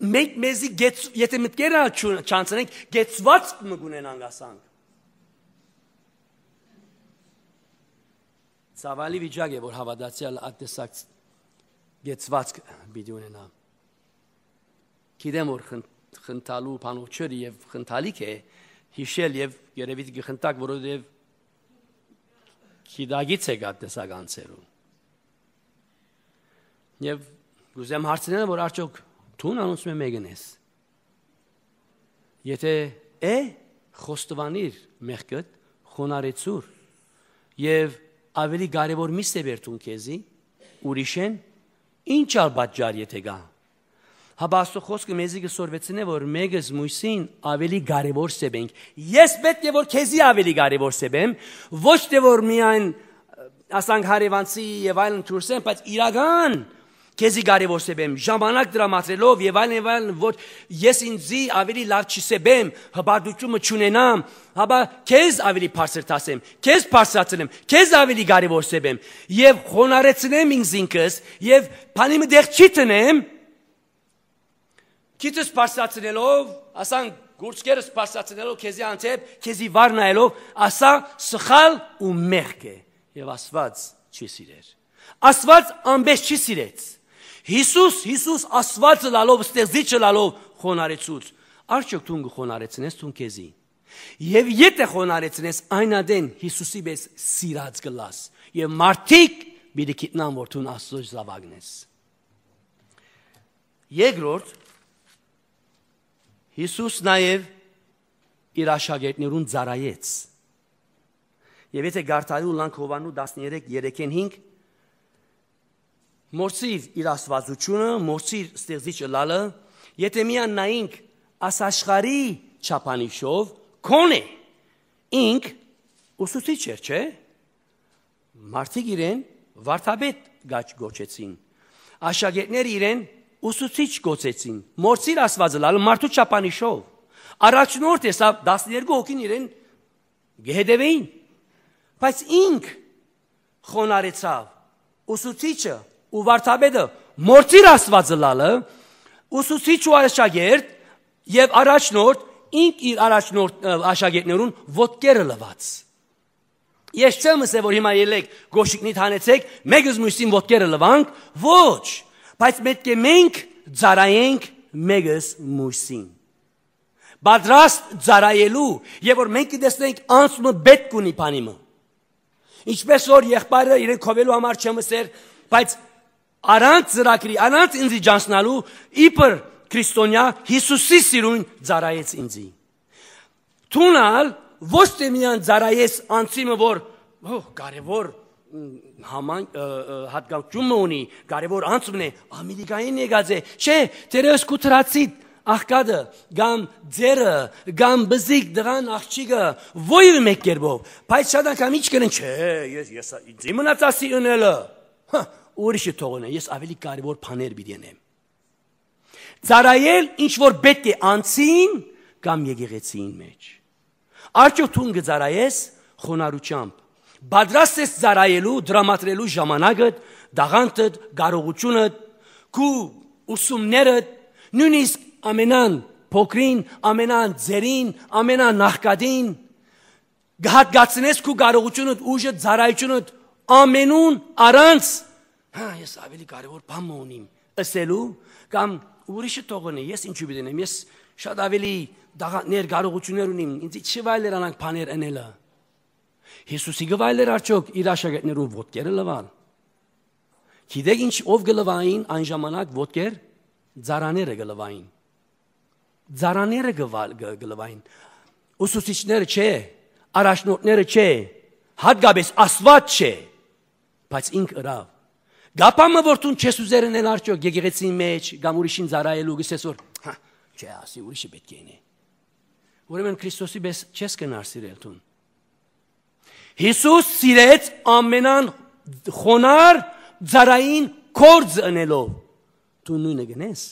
մենք մեզի գեց եթե մտքերը չանցնենք գեցված մգունենանք ասանք Ցավալի վիճակ է որ հավատացյալ ատեսակ գեցված պիտի ունենա Գիտեմ որ խնդալու փանոջը եւ խնդալիք է հիշել եւ երևի գխնդակ որովհետեւ քիդագից է գա տեսականցերուն եւ գուզեմ հարցնել որ արդյոք Թուն անունս մե մեգնես։ Եթե է խոստվանիր մեղքդ խոնարեցուր եւ ավելի կարեւոր մի սեբերտուն քեզի ուրիշեն ինչ ալ բաճար եթե գա Հաբաստո խոսքը մեզի գսորվեցին է որ մեգս մույսին ավելի կարևոր սեբենք ես պետք է որ քեզի ավելի կարևոր սեբեմ ոչ թե որ միայն ասանք հարևանցի եւ այլն դուրսեն բայց իրական քեզի կարևոր սեբեմ ժամանակ դրամատրելով եւ այլն եւ այլն ոչ ես ինձի ավելի լավ չսեբեմ հպարտությունը չունենամ հաբա քեզ ավելի բարձր տասեմ քեզ բարձրացնեմ քեզ ավելի կարևոր սեբեմ եւ խոնարեցնեմ ինձ ինքս եւ բանիմը դեղ չի տնեմ քիծս բարձրացնելով ասան գործերս բարձրացնելով քեզի անցեպ քեզի վար նայելով ասա սխալ ու մեղք է եւ աստված չի սիրեր Աստված ամբես չի սիրեց Հիսուս, Հիսուս Աստվածը լալով, ստեղծիչը լալով խոնարեցուց։ Արդյոք դու գխոնարեցնես դու քեզի։ Եվ եթե խոնարեցնես այնադեն Հիսուսի պես սիրած գլաս, եւ մարդիկ միտի գիտնան որ դու Աստծո զավակն ես։ Երկրորդ Հիսուս նաև իր աշակերտներուն ծարայեց։ Եվ եթե Գարթալի ու Լանքովանու 13:3-ին 5 մորցիր իր աստվածությունը, մորցիր ստեղծիչը լալը, եթե միան նայինք աս աշխարի չափանիշով, կոնե ինք ուսուցիչ էր, չէ՞։ Մարդիկ իրեն վարդապետ գաչ գոչեցին։ Աշակերտները իրեն ուսուցիչ գոչեցին։ Մորցիր աստվածը լալը մարդու չափանիշով։ Առաջնորդ է, սա 12 հոգին իրեն գեհեդեվեին։ Բայց ինք խոնարեցավ ուսուցիչը ու վարդապետը մորցիր Աստվածը լալը, ուսուցիչ ու աշակերտ եւ առաջնորդ ինք իր առաջնորդ աշակերտներուն ոդկերը լված։ Ես չեմ ասել որ հիմա ելեք գոշիկնի տանեցեք, մեկս մյուսին ոդկերը լվանք, ոչ, բայց պետք է մենք ծարայենք մեկս մյուսին։ Բադրաստ ծարայելու, եւ որ մենք դեսնենք անցումը պետք ունի բանիմը։ Ինչպես որ եղբայրը իրեն խովելու համար չեմ ասել, բայց առանց ծրագրի, առանց ինձ ճանչնալու իբր քրիստոնյա Հիսուսի սիրուն ծարայեց ինձ։ Թունալ ոչ թե միայն ծարայեց անցիմը, որ հո կարևոր համայն հատկանքումը ունի, կարևոր անցումն է, ամերիկային եկած է։ Չէ, դերս կուտրացի աղկադը, կամ ձերը, կամ բզիկ դրան աղջիկը ո՞յր մեկ կերպով։ Բայց շատ անգամ ինչ կրեն, չէ, ես ես ինձ մնացածի ունելը։ Հա ուրիշը թողնեմ, ես ավելի կարևոր բաներ պիտի անեմ։ Ծարայել ինչ որ պետք է անցին կամ եկեղեցին մեջ։ Արդյոք ցուն գծարայես խոնարհությամբ։ Բադրաստ ես ծարայելու, դրամատրելու ժամանակը, դաղանտը, կարողությունը, քու ուսումները, նույնիսկ ամենան փոքրին, ամենան ձերին, ամենան նախկադին գհատգացնես քու կարողությունդ, ուժը, ծարայությունդ ամենուն առանց հա ես ավելի կարևոր բան ունիմ ասելու կամ ուրիշը թողնի ես ինչու բիդենեմ ես շատ ավելի ներգարողություններ ունիմ ինձ չի վայլերանանք բաներ անելը Հիսուսի գվայլեր արդյոք իր աշակերտներով ոդկերը լվան։ Գիտեք ինչ ով գլվային այն ժամանակ ոդկեր ծարաները գլվային։ Ծարաները գվալ գլվային։ Ուսուցիչները չէ, առաջնորդները չէ, հատկապես Աստված չէ, բայց ինք ըրավ Գապամը որտուն չես ուզերն են արդյոք եկեղեցի մեջ կամ ուրիշին զարայելու գսես որ հա չէ ասի ուրիշը պետք է ինի։ Ուրեմն Քրիստոսի պես չես կնար սիրել տուն։ Հիսուս սիրեց ամենան խոնար ծարային կորձ ընելով։ Դու նույնը գնես։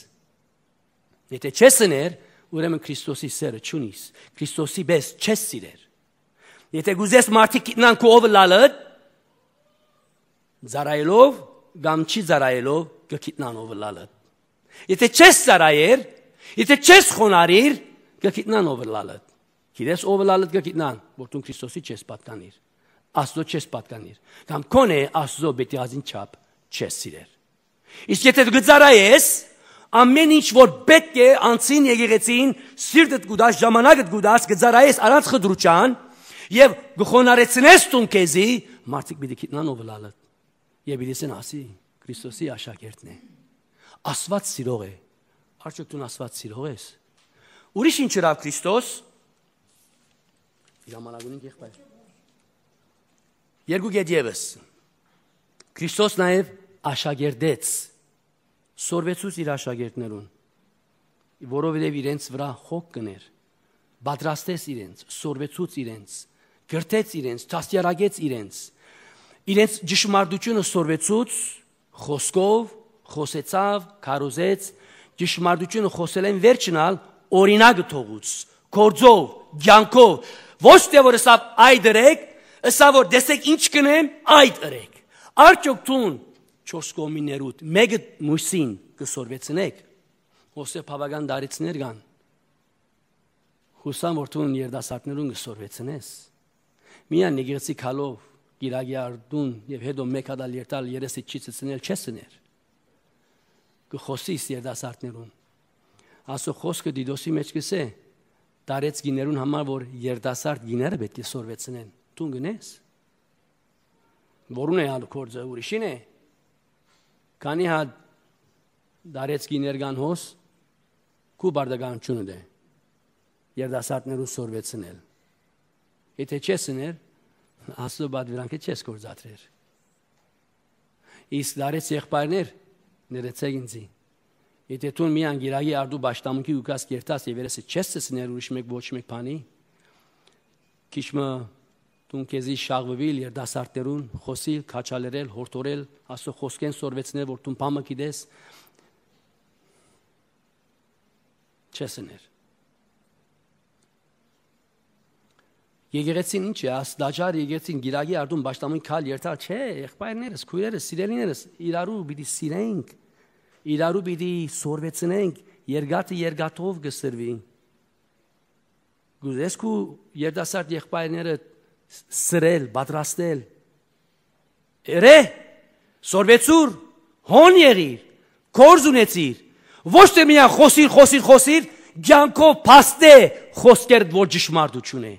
Եթե չես ըներ, ուրեմն Քրիստոսի սերը չունիս։ Քրիստոսի պես չես սիրեր։ Եթե գուզես մարդիկ իտնան քո ով լալը, ծարայելով կամ չի ծարայելով գկիտնանով լալը։ Եթե չես ծարայեր, եթե չես խոնարիր, գկիտնանով լալը։ Գիտես ով լալը գկիտնան, որտուն Քրիստոսի չես պատկանիր։ Աստծո չես պատկանիր։ Կամ կոնե Աստծո պետք է ազին չափ չես սիրեր։ Իսկ եթե գծարայես, ամեն ինչ որ պետք է անցին եկեղեցին, սիրտդ գուդած, ժամանակդ գուդած գծարայես առանց խդրուճան եւ գխոնարեցնես տուն քեզի, մարդիկ պիտի գիտնան ով լալը։ Եվ իրեսին ասի Քրիստոսի աշակերտն է։ Աստված սիրող է։ Արդյոք դու Աստված սիրող ես։ Ուրիշ ինչ հրավ Քրիստոս։ Ժամանակուն եղբայր։ Երկու գետ եւս։ Քրիստոս նաև աշակերտեց սորվեցուց իր աշակերտներուն, որովհետև իրենց վրա խոք կներ, պատրաստեց իրենց, սորվեցուց իրենց, գրտեց իրենց, ճաստիարագեց իրենց, իրենց իրենց ճշմարտությունը սորվեցուց խոսքով խոսեցավ, քարոզեց, ճշմարտությունը խոսել են վերջնալ օրինակը թողուց, կորձով, ցանկով, ոչ թե որ սա այդ դրեք, սա որ դեսեք ինչ կնեմ, այդ դրեք։ Արդյոք ցուն 4 կոմիներուտ մեկը մուսին կսորվեցնեք։ Հոսե բավական դարիցներ կան։ Հուսամ որ ցուն երդասարտներուն կսորվեցնես։ Միան նիգերցի քալով գիրագյարդուն եւ հետո մեկադալ երթալ երեսի չիցցնել չեսներ գխոսիս երդասարտներուն ասո խոսքը դիդոսի մեջ գսե տարեց գիներուն համար որ երդասարտ գիները պետք է սորվեցնեն դու գնես որուն է ալ կորձը ուրիշին է քանի հա դարեց գիներ կան հոս քու բարդական չունը դե երդասարտներուն սորվեցնել եթե չեսներ Աստծո բադ վրանքը չես կործածրեր։ Իսկ դարեց եղբայրներ ներեցեք ինձ։ Եթե դու մի անգիրագի արդու ճշտամունքի ու կաս կերտաս եւ երեսը չես ցսներ ուրիշ մեկ ոչ մեկ բանի քիչմը դուն քեզի շաղվիլ երդասարտերուն խոսի քաչալերել հորտորել աստո խոսքեն սորվեցնել որ դու բամը գիտես չես ներ Եկեղեցին ինչ է, աս դաճար եկեղեցին գիրագի արդում ճշտամուն քալ երթա չէ, եղբայրներս, քույրերս, սիրելիներս, իրարու պիտի սիրենք, իրարու պիտի սորվեցնենք, երկաթը երկաթով գսրվի։ Գուզես քու երդասարդ եղբայրները սրել, պատրաստել։ Էրե, սորվեցուր, հոն եղիր, կորզ ունեցիր։ Ոչ թե միայն խոսիր, խոսիր, խոսիր, ջանքով փաստե խոսքերդ որ ճշմարտություն է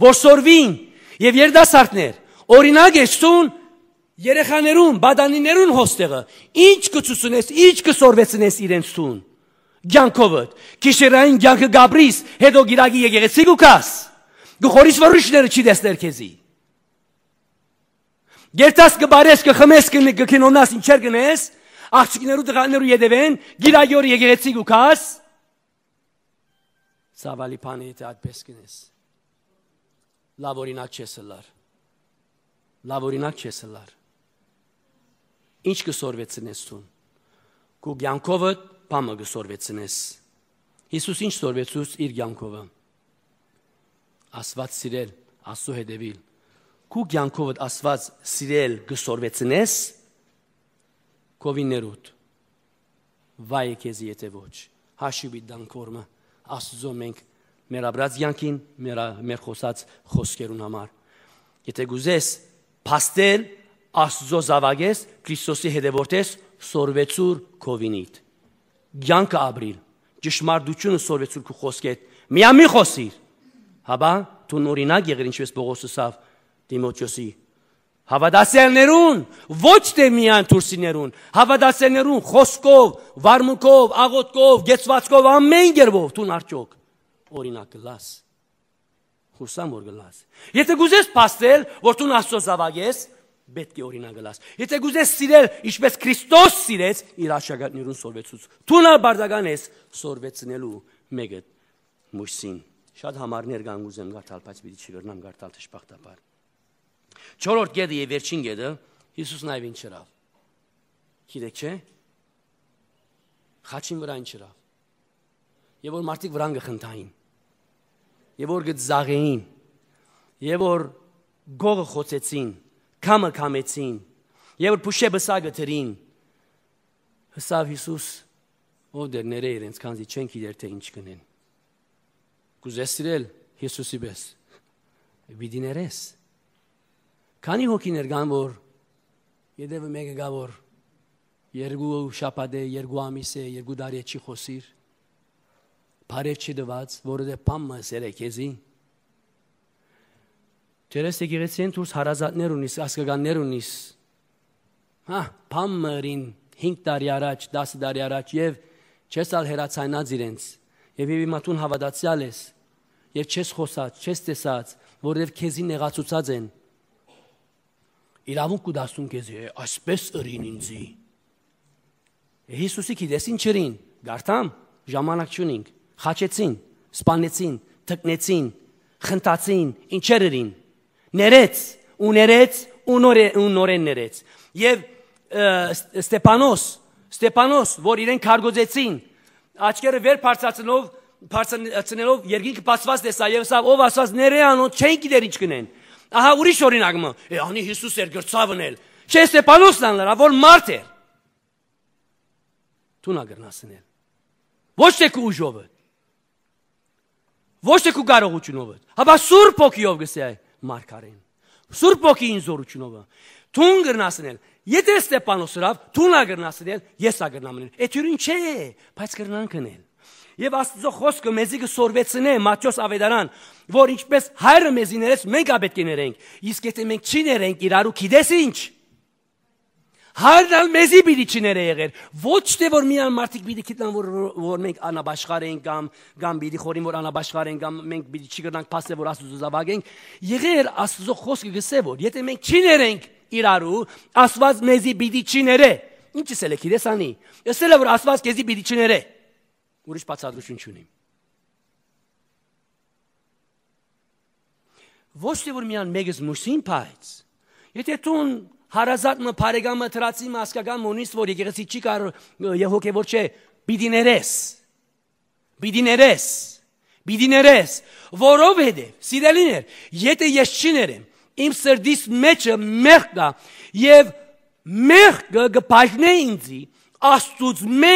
որ սորվին եւ երդասարտներ, օրինակ է ցուն երեխաներուն, բադանիներուն հոստեղը, ինչ կծուսունես, ինչ կսորվեցնես իրենց ցուն։ Գյանքովդ, քիշերային գյանքը գաբրիս, հետո գիրակի եկեղեցի գուկաս։ Գխորից վրուշները չի դեսներ քեզի։ Գերտաս կբարես կխմես կքինոնաս ինչեր գնես, աղջիկներու տղաներու եդևեն, գիրակի օր եկեղեցի գուկաս։ Սավալի փանը եթե այդպես գնես լավ օրինակ չես լար։ Լավ օրինակ չես լար։ Ինչ կսորվեցնես ցուն։ Քու ցանկովը բամը կսորվեցնես։ Հիսուս ինչ սորվեցուց իր ցանկովը։ Աստված սիրել, աստու հետևիլ։ Քու ցանկովը աստված սիրել կսորվեցնես։ Կովիներուտ։ Վայ քեզ եթե ոչ։ Հաշիվի դանկորմը աստծո մենք մեր աբրած յանքին, մեր մեր խոսած խոսքերուն համար։ Եթե գուզես փաստել Աստծո զավակես, Քրիստոսի հետևորդես, սորվեցուր կովինիդ։ Յանքը ապրիլ, ճշմարտությունը սորվեցուր քո խոսքեդ։ Միամի խոսիր։ Հաբա դու նորինակ եղիր ինչպես Պողոսը սավ Տիմոթեոսի Հավատացյալներուն ոչ թե միայն դուրսիներուն, հավատացյալներուն խոսքով, վարմունքով, աղոթքով, գեցվածքով ամեն երբով տուն արդյոք օրինակ լաս։ Խուսամ որ գլաս։ Եթե գուզես փաստել, որ դու Աստծո զավակես, պետք է օրինակ գլաս։ Եթե գուզես սիրել, ինչպես Քրիստոս սիրեց իր աշակերտներուն սորվեցուց, դունալ բարդական ես սորվեցնելու մեկը մուսին։ Շատ համարներ կան գուզեմ գարտալ, բայց պիտի չգրնամ գարտալ դժբախտաբար։ Չորրորդ գեդը եւ վերջին գեդը Հիսուսն այվին չրավ։ Գիտեք չէ՞։ Խաչին վրան չրավ։ Եվ որ մարդիկ վրան գխնդային եւ որ գծաղեին եւ որ գողը խոցեցին կամը կամեցին եւ որ փուշե բսագը դրին հսավ Հիսուս ով դեր ներե իրենց քանզի չեն գիտեր թե ինչ կնեն կուզեսիրել Հիսուսի պես բիդիներես քանի հոգիներ կան որ Եդևը մեկը գա որ երկու շաբաթ է, երկու ամիս է, երկու դարի է չի խոսիր բարեր չի դված, որովհետև դե բամը սերեկեզի։ Չերես եկեղեցին դուրս հարազատներ ունիս, ասկականներ ունիս։ Հա, բամերին 5 տարի առաջ, 10 տարի առաջ եւ չես ալ հերացանած իրենց։ Եվ իմ մատուն հավատացյալ ես։ Եվ չես խոսած, չես տեսած, որովհետև քեզի նեղացուցած են։ Իրավունք ու դասուն քեզի, այսպես ըրին ինձի։ Հիսուսի քիդեսին չրին, գարտամ ժամանակ չունենք խաչեցին, սպանեցին, թկնեցին, խնդացին, ինչեր էին։ Ներեց, ու ներեց, ու նոր ու նորեն ներեց։ Եվ Ստեփանոս, Ստեփանոս, որ իրեն քարգոզեցին, աչքերը վեր բարձրացնելով բարձրացնելով երկինքը բացված տեսա եւ ասավ ով ասած ները անոն չեն գիտեր ինչ գնեն ահա ուրիշ օրինակը է անի Հիսուս էր գրծավնել չէ Ստեփանոսն ան լրա որ մարդ էր Տունա գրնասնել ոչ թե կուժովը ոչ թե քու կարողությունով, հապա Սուրբ ոգիով գսեայ մարգարեն։ Սուրբ ոգի ինձ զորությունով։ Թուն գրնասնել։ Եթե Ստեփանոս հրավ, թունա գրնասնել, ես ա գրնամնեն։ Էթյուրին չէ, բայց գրնան կնել։ Եվ Աստծո խոսքը մեզի կսորվեցնե Մատթեոս Ավետարան, որ ինչպես հայրը մեզի ներեց, մենք ա պետք է ներենք։ Իսկ եթե մենք չի ներենք իրար ու գիտես ինչ, Հայրն ալ մեզի պիտի չները եղեր։ Ոչ թե որ միան մարդիկ պիտի գտնան որ որ մենք անաբաշխար ենք կամ կամ պիտի խորին որ անաբաշխար ենք կամ մենք պիտի չգնանք փասը որ Աստծո զավակենք։ Եղեր Աստծո խոսքը գսե որ եթե մենք չներենք իրարու, Աստված մեզի պիտի չները։ Ինչ ասել եք իրեսանի։ Ասել է որ Աստված քեզի պիտի չները։ Ուրիշ բացատրություն չունի։ Ոչ թե որ միան մեգս մուսին փայց։ Եթե տուն հարազատ մը բարեկամը դրացի մասկական մոնիստ որ եկեղեցի չի կար եւ հոգեոր չէ պիտի ներես պիտի ներես պիտի ներես որով հետ սիրելիներ եթե ես չներեմ իմ սրդից մեջը մեղք կա եւ մեղքը գբաժնե ինձի աստուծո մե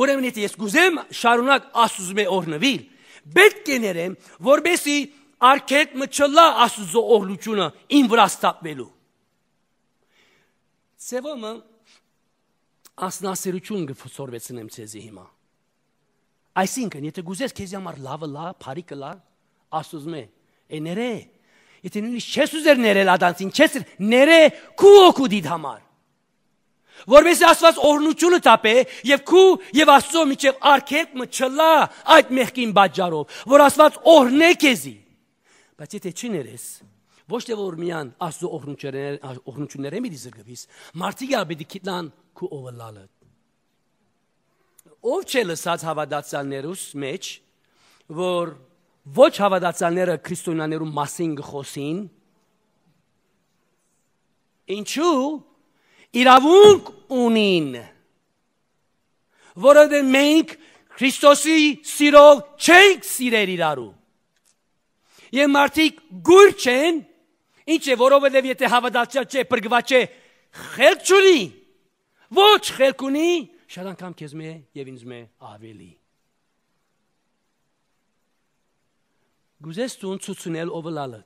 ուրեմն եթե ես գուզեմ շարունակ աստուծո մե օրնվիլ պետք է ներեմ որբեսի արքետ մչլա աստուծո օրլությունը իմ վրա ստապվելու Սևոմը անսնասերություն գծորվեցնեմ ցեզի հիմա։ Այսինքն, եթե գուզես քեզ համար լավը լա, բարիկը լա, աստուծո մե, է ներե։ Եթե նույնիսկ չես ուզեր ներել ադանցին, չես ներե քու օկու դիդ համար։ Որովհետև Աստված օրհնությունը տապե եւ քու եւ Աստծո միջև արքեկ մը չլա այդ մեղքին բաճարով, որ Աստված օրհնե քեզի։ Բայց եթե չներես, ոչ թե որ միան աստու օրհնությունները օրհնությունները մի զրկվիս մարդիկ ա պիտի գտնան քու ովը լալը ով չէ լսած հավատացյալներուս մեջ որ ոչ հավատացյալները քրիստոնյաներու մասին գխոսին ինչու իրավունք ունին որովհետև մենք Քրիստոսի սիրով չենք սիրել իրարու։ Եվ մարդիկ գուր չեն Ինչ է, որովհետև եթե հավատացյալ չէ, բրգված չէ, խելք չունի։ Ոչ խելք ունի, շատ անգամ քեզ մե եւ ինձ մե ավելի։ Գուզես դու ցուցունել օվլալը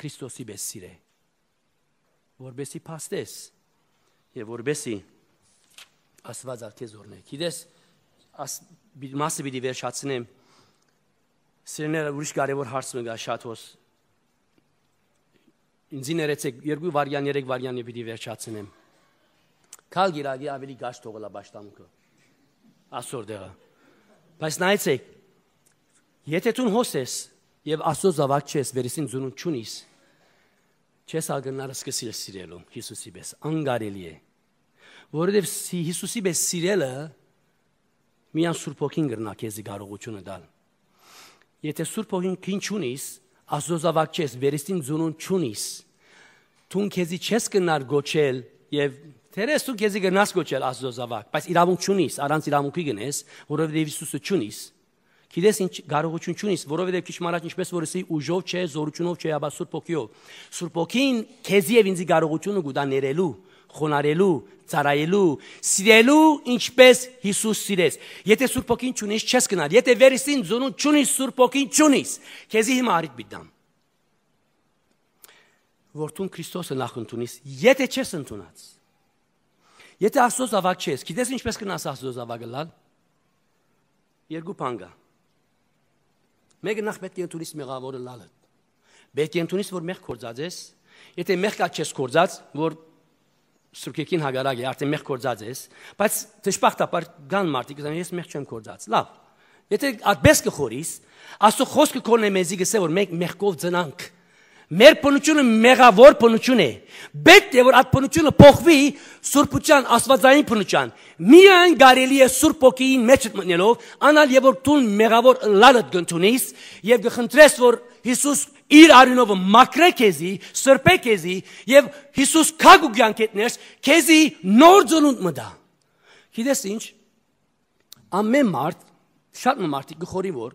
Քրիստոսի պես սիրե։ Որբեսի փաստես եւ որբեսի Աստված արդյեզ օրնե։ Գիտես, աս մասը պիտի վերջացնեմ։ Սիրները ուրիշ կարևոր հարց մը գա շատ հոս ինձ ներեցեք երկու վարյան, երեք վարյան եւ պիտի վերջացնեմ։ Քալ գիրագի ավելի գաշ թողելա աշտամուկը։ Ասոր դեղը։ Բայց նայեցեք։ Եթե ցուն հոսես եւ աստծո զավակ չես, վերիսին ծունուն չունիս, չես ագնարը սկսել սիրելու Հիսուսի պես անգարելի է որովհետև Հիսուսի պես սիրելը միան Սուրբ Հոգին գրնա քեզի կարողությունը տալ եթե Սուրբ Հոգին քին չունիս ազոզավակ չես վերստին ծունուն չունիս Դու քեզի չես գնար գոչել եւ Թերես դու քեզի գնաս գոչել Աստծո զավակ, բայց իրավունք չունիս, առանց իրավունքի գնես, որովհետեւ Հիսուսը չունիս։ Գիտես ինչ կարողություն չունիս, որովհետև քիչ մարած ինչպես որ ասի ուժով չէ, զորությունով չէ, ապա Սուրբ ոգիով։ Սուրբ ոգին քեզի եւ ինձի կարողությունը գուտա ներելու, խոնարելու, ծարայելու, սիրելու ինչպես Հիսուս սիրեց։ Եթե Սուրբ ոգին չունես, չես գնալ։ Եթե վերիսին ձունուն չունիս, Սուրբ ոգին չունիս։ Քեզի հիմա արիդ բիդամ որ դու Քրիստոսը նախ ընդունես, եթե չես ընդունած։ Եթե Աստծո ավակ չես, գիտես ինչպես կնաս Աստծո ավակը լալ։ Երկու բան կա։ Մեկը նախ պետք է ընդունես մեղավորը լալը։ Պետք է ընդունես, որ մեղ կործած ես։ Եթե մեղ կա չես կործած, որ սուրքեկին հագարակ է, արդեն մեղ կործած ես, բայց դժբախտաբար կան մարդիկ, ասեն ես մեղ չեմ կործած։ Լավ։ Եթե այդպես կխորիս, Աստծո խոսքը կոնե մեզի գսե որ մենք մեղքով ծնանք։ մեկ Մեր բնությունը մեղավոր բնություն է։ Պետք է որ այդ բնությունը փոխվի սուրբության, աստվածային բնության։ Միայն կարելի է սուրբ ոգին մեջ մտնելով, անալ եւ որ դու մեղավոր լալդ գտնունես եւ գխնդրես որ Հիսուս իր արյունով մաքրե քեզի, սրբե քեզի եւ Հիսուս քագուգյան կետնես, քեզի նոր ծնունդ մտա։ Գիտես ինչ։ Ամեն մարդ, շատ մարդիկ գխորի որ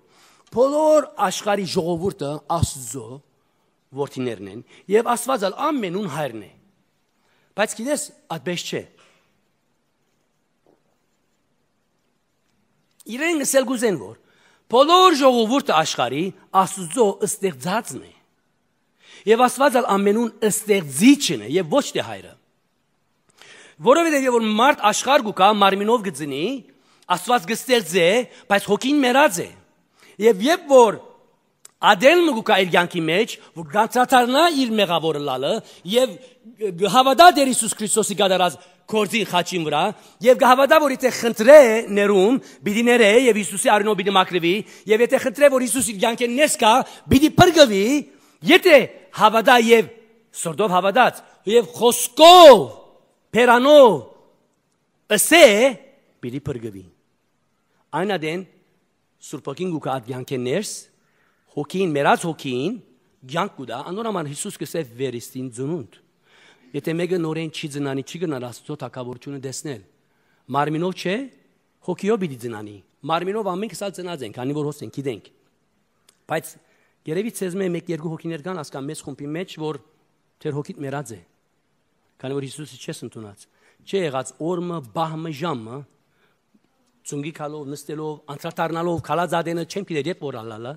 բոլոր աշխարհի ժողովուրդը Աստծո որդիներն են եւ Աստված ալ ամենուն հայրն է։ Բայց գիտես, այդպես չէ։ Իրենք ասել գուզեն որ բոլոր ժողովուրդը աշխարի Աստծո ստեղծածն է։ Եվ Աստված ալ ամենուն ստեղծիչն է եւ ոչ թե հայրը։ Որովհետեւ որ մարդ աշխարհ գուկա մարմինով գծնի, Աստված գստեղծ է, բայց հոգին մեռած է։ Եվ երբ որ Ադեն մուկա իր յանքի մեջ, որ գանցաթարնա իր մեղավորը լալը եւ հավատա դեր Հիսուս Քրիստոսի գդարած կորձի խաչին վրա եւ հավատա որ եթե խնդրե ներում, պիտի ներե եւ Հիսուսի արնով պիտի մաքրվի եւ եթե խնդրե որ Հիսուս իր յանքեն ներս կա, պիտի բրգվի, եթե հավատա եւ սրտով հավատաց եւ խոսքով Պերանով ասե պիտի բրգվի։ Այնադեն Սուրբակին գուկա ադյանքեն ներս հոգին, մեռած հոգին ջանք կուտա, անորոման Հիսուս կսե վերիստին ծնունդ։ Եթե մեկը նորեն չի ծնանի, չի գնալ Աստծո թակավորությունը դեսնել։ Մարմինով չէ, հոգիով պիտի ծնանի։ Մարմինով ամեն քսալ ծնած ենք, քանի որ հոս ենք, գիտենք։ Բայց երևի ցեզ մե մեկ երկու հոգիներ կան ասկա մեծ խումբի մեջ, որ թեր հոգիդ մեռած է։ Քանի որ Հիսուսը չես ընդունած։ Չի եղած օրը, բահը, ժամը, ծունգի քալով նստելով, անդրադառնալով քալազադենը չեմ գիտեր երբ որանալը,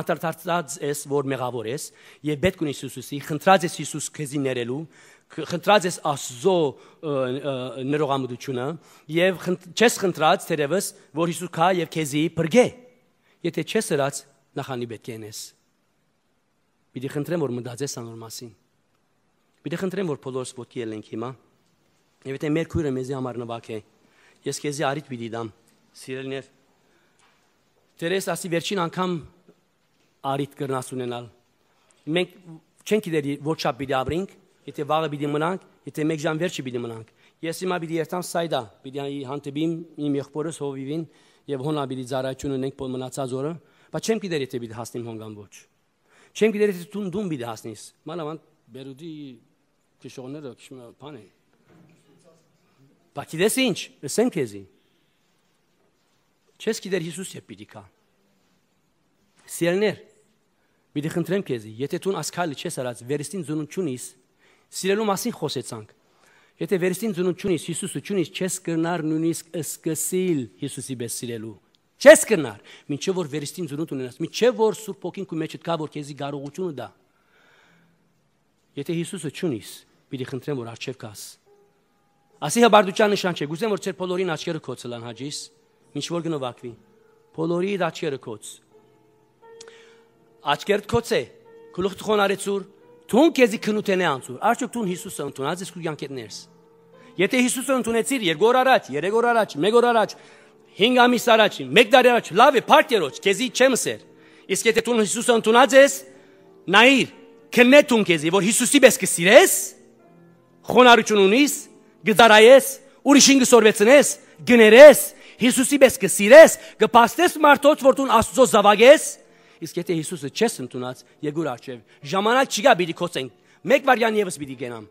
անդրադարձած ես որ մեղավոր ես եւ պետք ունի Հիսուսի, խնդրած ես Հիսուս քեզի ներելու, խնդրած ես Աստծո ներողամտությունը եւ չես խնդրած թերևս որ Հիսուս քա եւ քեզի բրգե։ Եթե չես հրած նախանի պետք ենես։ Պիտի խնդրեմ որ մտածես անոր մասին։ Պիտի խնդրեմ որ փոլորս ոտքի ելենք հիմա։ Եվ եթե մեր քույրը մեզի համար նվակ է, ես քեզի արիտ պիտի դամ։ Սիրելիներ, Տերես ասի վերջին անգամ արիտ կրնաս ունենալ։ Մենք չենք գիտեր ոչ չափ պիտի ապրենք, եթե վաղը պիտի մնանք, եթե մեկ ժամ վերջը պիտի մնանք։ Ես հիմա պիտի երթամ Սայդա, պիտի հանդիպիմ իմ եղբորս Հովիվին եւ հոնա պիտի զարաճուն ունենք որ մնացած օրը, բայց չեմ գիտեր եթե պիտի հասնեմ հոնգան ոչ։ Չեմ գիտեր եթե դու դու պիտի հասնես։ Մալավան Բերուդի քշողները քշմը բան են։ Բայց դես ինչ, լսեմ քեզի։ Չես գիտեր Հիսուս է պիտի կա։ Սիրելներ, մի դե խնդրեմ քեզի, եթե դու ասկալի չես արած, վերստին ծնունդ չունիս, սիրելու մասին խոսեցանք։ Եթե վերստին ծնունդ չունիս, Հիսուսը չունիս, չես կրնար նույնիսկ սկսել Հիսուսի պես սիրելու։ Չես կրնար, ինչեւ որ վերստին ծնունդ ունենաս, ինչեւ որ Սուրբ Հոգին քո մեջ կա, որ քեզի կարողությունը դա։ Եթե Հիսուսը չունիս, պիտի դե խնդրեմ որ արժե կաս։ Ասի հաբարդության նշան չէ, գուզեմ որ ծեր բոլորին աչքերը կոծլան հաջիս ինչ որ գնովակվի։ Բոլորի աչքերը կոց։ Աչքերդ կոցե։ Գլուխդ խոնարեցուր։ Թուն քեզի քնութենե անցուր։ Արդյոք դու Հիսուսը ընդունած ես քու յանքերներս։ Եթե Հիսուսը ընդունեցիր 2 օր առաջ, 3 օր առաջ, 1 օր առաջ, 5 ամիս առաջ, 1 տարի առաջ, լավ է, փարտերոջ, քեզի չեմ սեր։ Իսկ եթե դու Հիսուսը ընդունած ես, նայիր, քննե դու քեզի, որ Հիսուսի պես կսիրես, խոնարհություն ունիս, գդարայես, ուրիշին կսորվեցնես, գներես, Հիսուսի մեզ կսիրես, կփաստես մարդոց, որ դու Աստծո զավակես, իսկ եթե Հիսուսը չես ընդունած, Եգուր արջև, ժամանակ չկա բիդի կոցեն։ Մեկ վարյան եւս բիդի գնամ։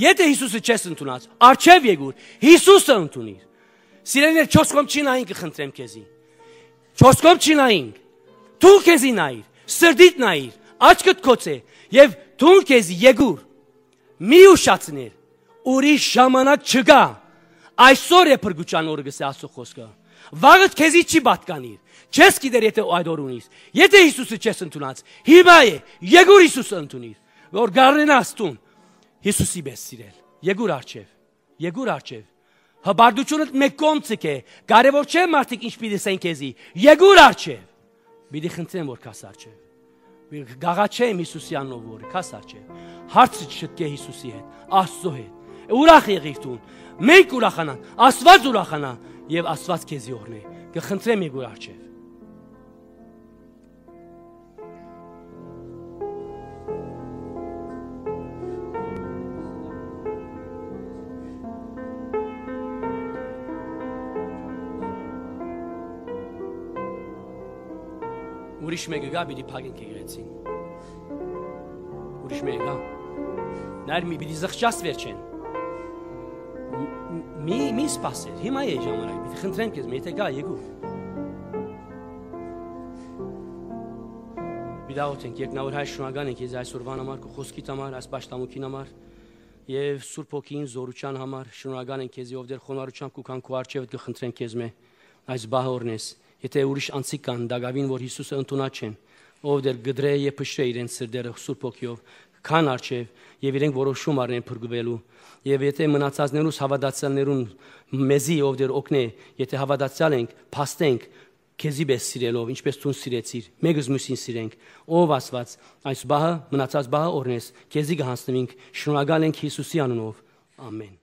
Եթե Հիսուսը չես ընդունած, արջև Եգուր, Հիսուսը ընդունի։ Սիրելիներ, 4 կողմ չնային կխնդրեմ քեզի։ 4 կողմ չնային։ Դու քեզի նայիր, սրդիդ նայիր, աչքդ կոցե եւ դու քեզի Եգուր մի ուշացնիր ուրիշ ժամանակ չկա Այսօր է փրկության օրը գսե Աստծո խոսքը։ Վաղը քեզի չի պատկանի։ Չես գիտեր եթե այդ օր ունիս։ Եթե Հիսուսը չես ընդունած, հիմա է Եգուր Հիսուսը ընդունիր, որ գառնենաս տուն Հիսուսի պես սիրել։ Եգուր արչև, Եգուր արչև։ Հբարդությունը մեկ կոմցիկ է, կարևոր չէ մարդիկ ինչ պիտի ասեն քեզի։ Եգուր արչև։ Պիտի խնդրեմ որ քաս արչև։ Գաղաչեմ Հիսուսի անով որ քաս արչև։ Հարցը չկե Հիսուսի հետ, Աստծո հետ։ Ուրախ եղիր դու մենք ուրախանանք, Աստված ուրախանա եւ Աստված քեզի օրհնի։ Կխնդրեմ եք ուրախ չէ։ ուրիշ մեկը գա պիտի փակենք գեղեցին ուրիշ մեկը գա նայր մի պիտի զղջաս վերջեն Մի մի սպասեր, հիմա է ժամանակ, պիտի խնդրեմ քեզ, եթե գա եկու։ Վիրավորտ ենք, երկնավոր հայր շնորհակալ ենք ես այսօրվան համար, քո խոսքիդ համար, այս պաշտամունքին համար եւ Սուրբ Հոգին զորության համար շնորհակալ ենք քեզ, ով դեր խոնարհությամբ քու քան քո արժեվդ կխնդրենք քեզ մե այս բահորնես։ Եթե ուրիշ անցիկ կան, դակավին որ Հիսուսը ընդունած չեն, ով դեր գդրե եւ փշրե իրենց սրդերը Սուրբ Հոգիով, քան արժեվ եւ իրենք որոշում առնեն փրկվելու եւ եթե մնացածներուս հավատացյալներուն մեզի ով դեր օգնե, եթե հավատացյալ ենք, փաստենք քեզի պես սիրելով, ինչպես ցուն սիրեցիր, մեկս մյուսին սիրենք։ Ով ասված, այս բահը մնացած բահը օրնես, քեզի կհանձնվինք։ Շնորհակալ ենք Հիսուսի անունով։ Ամեն։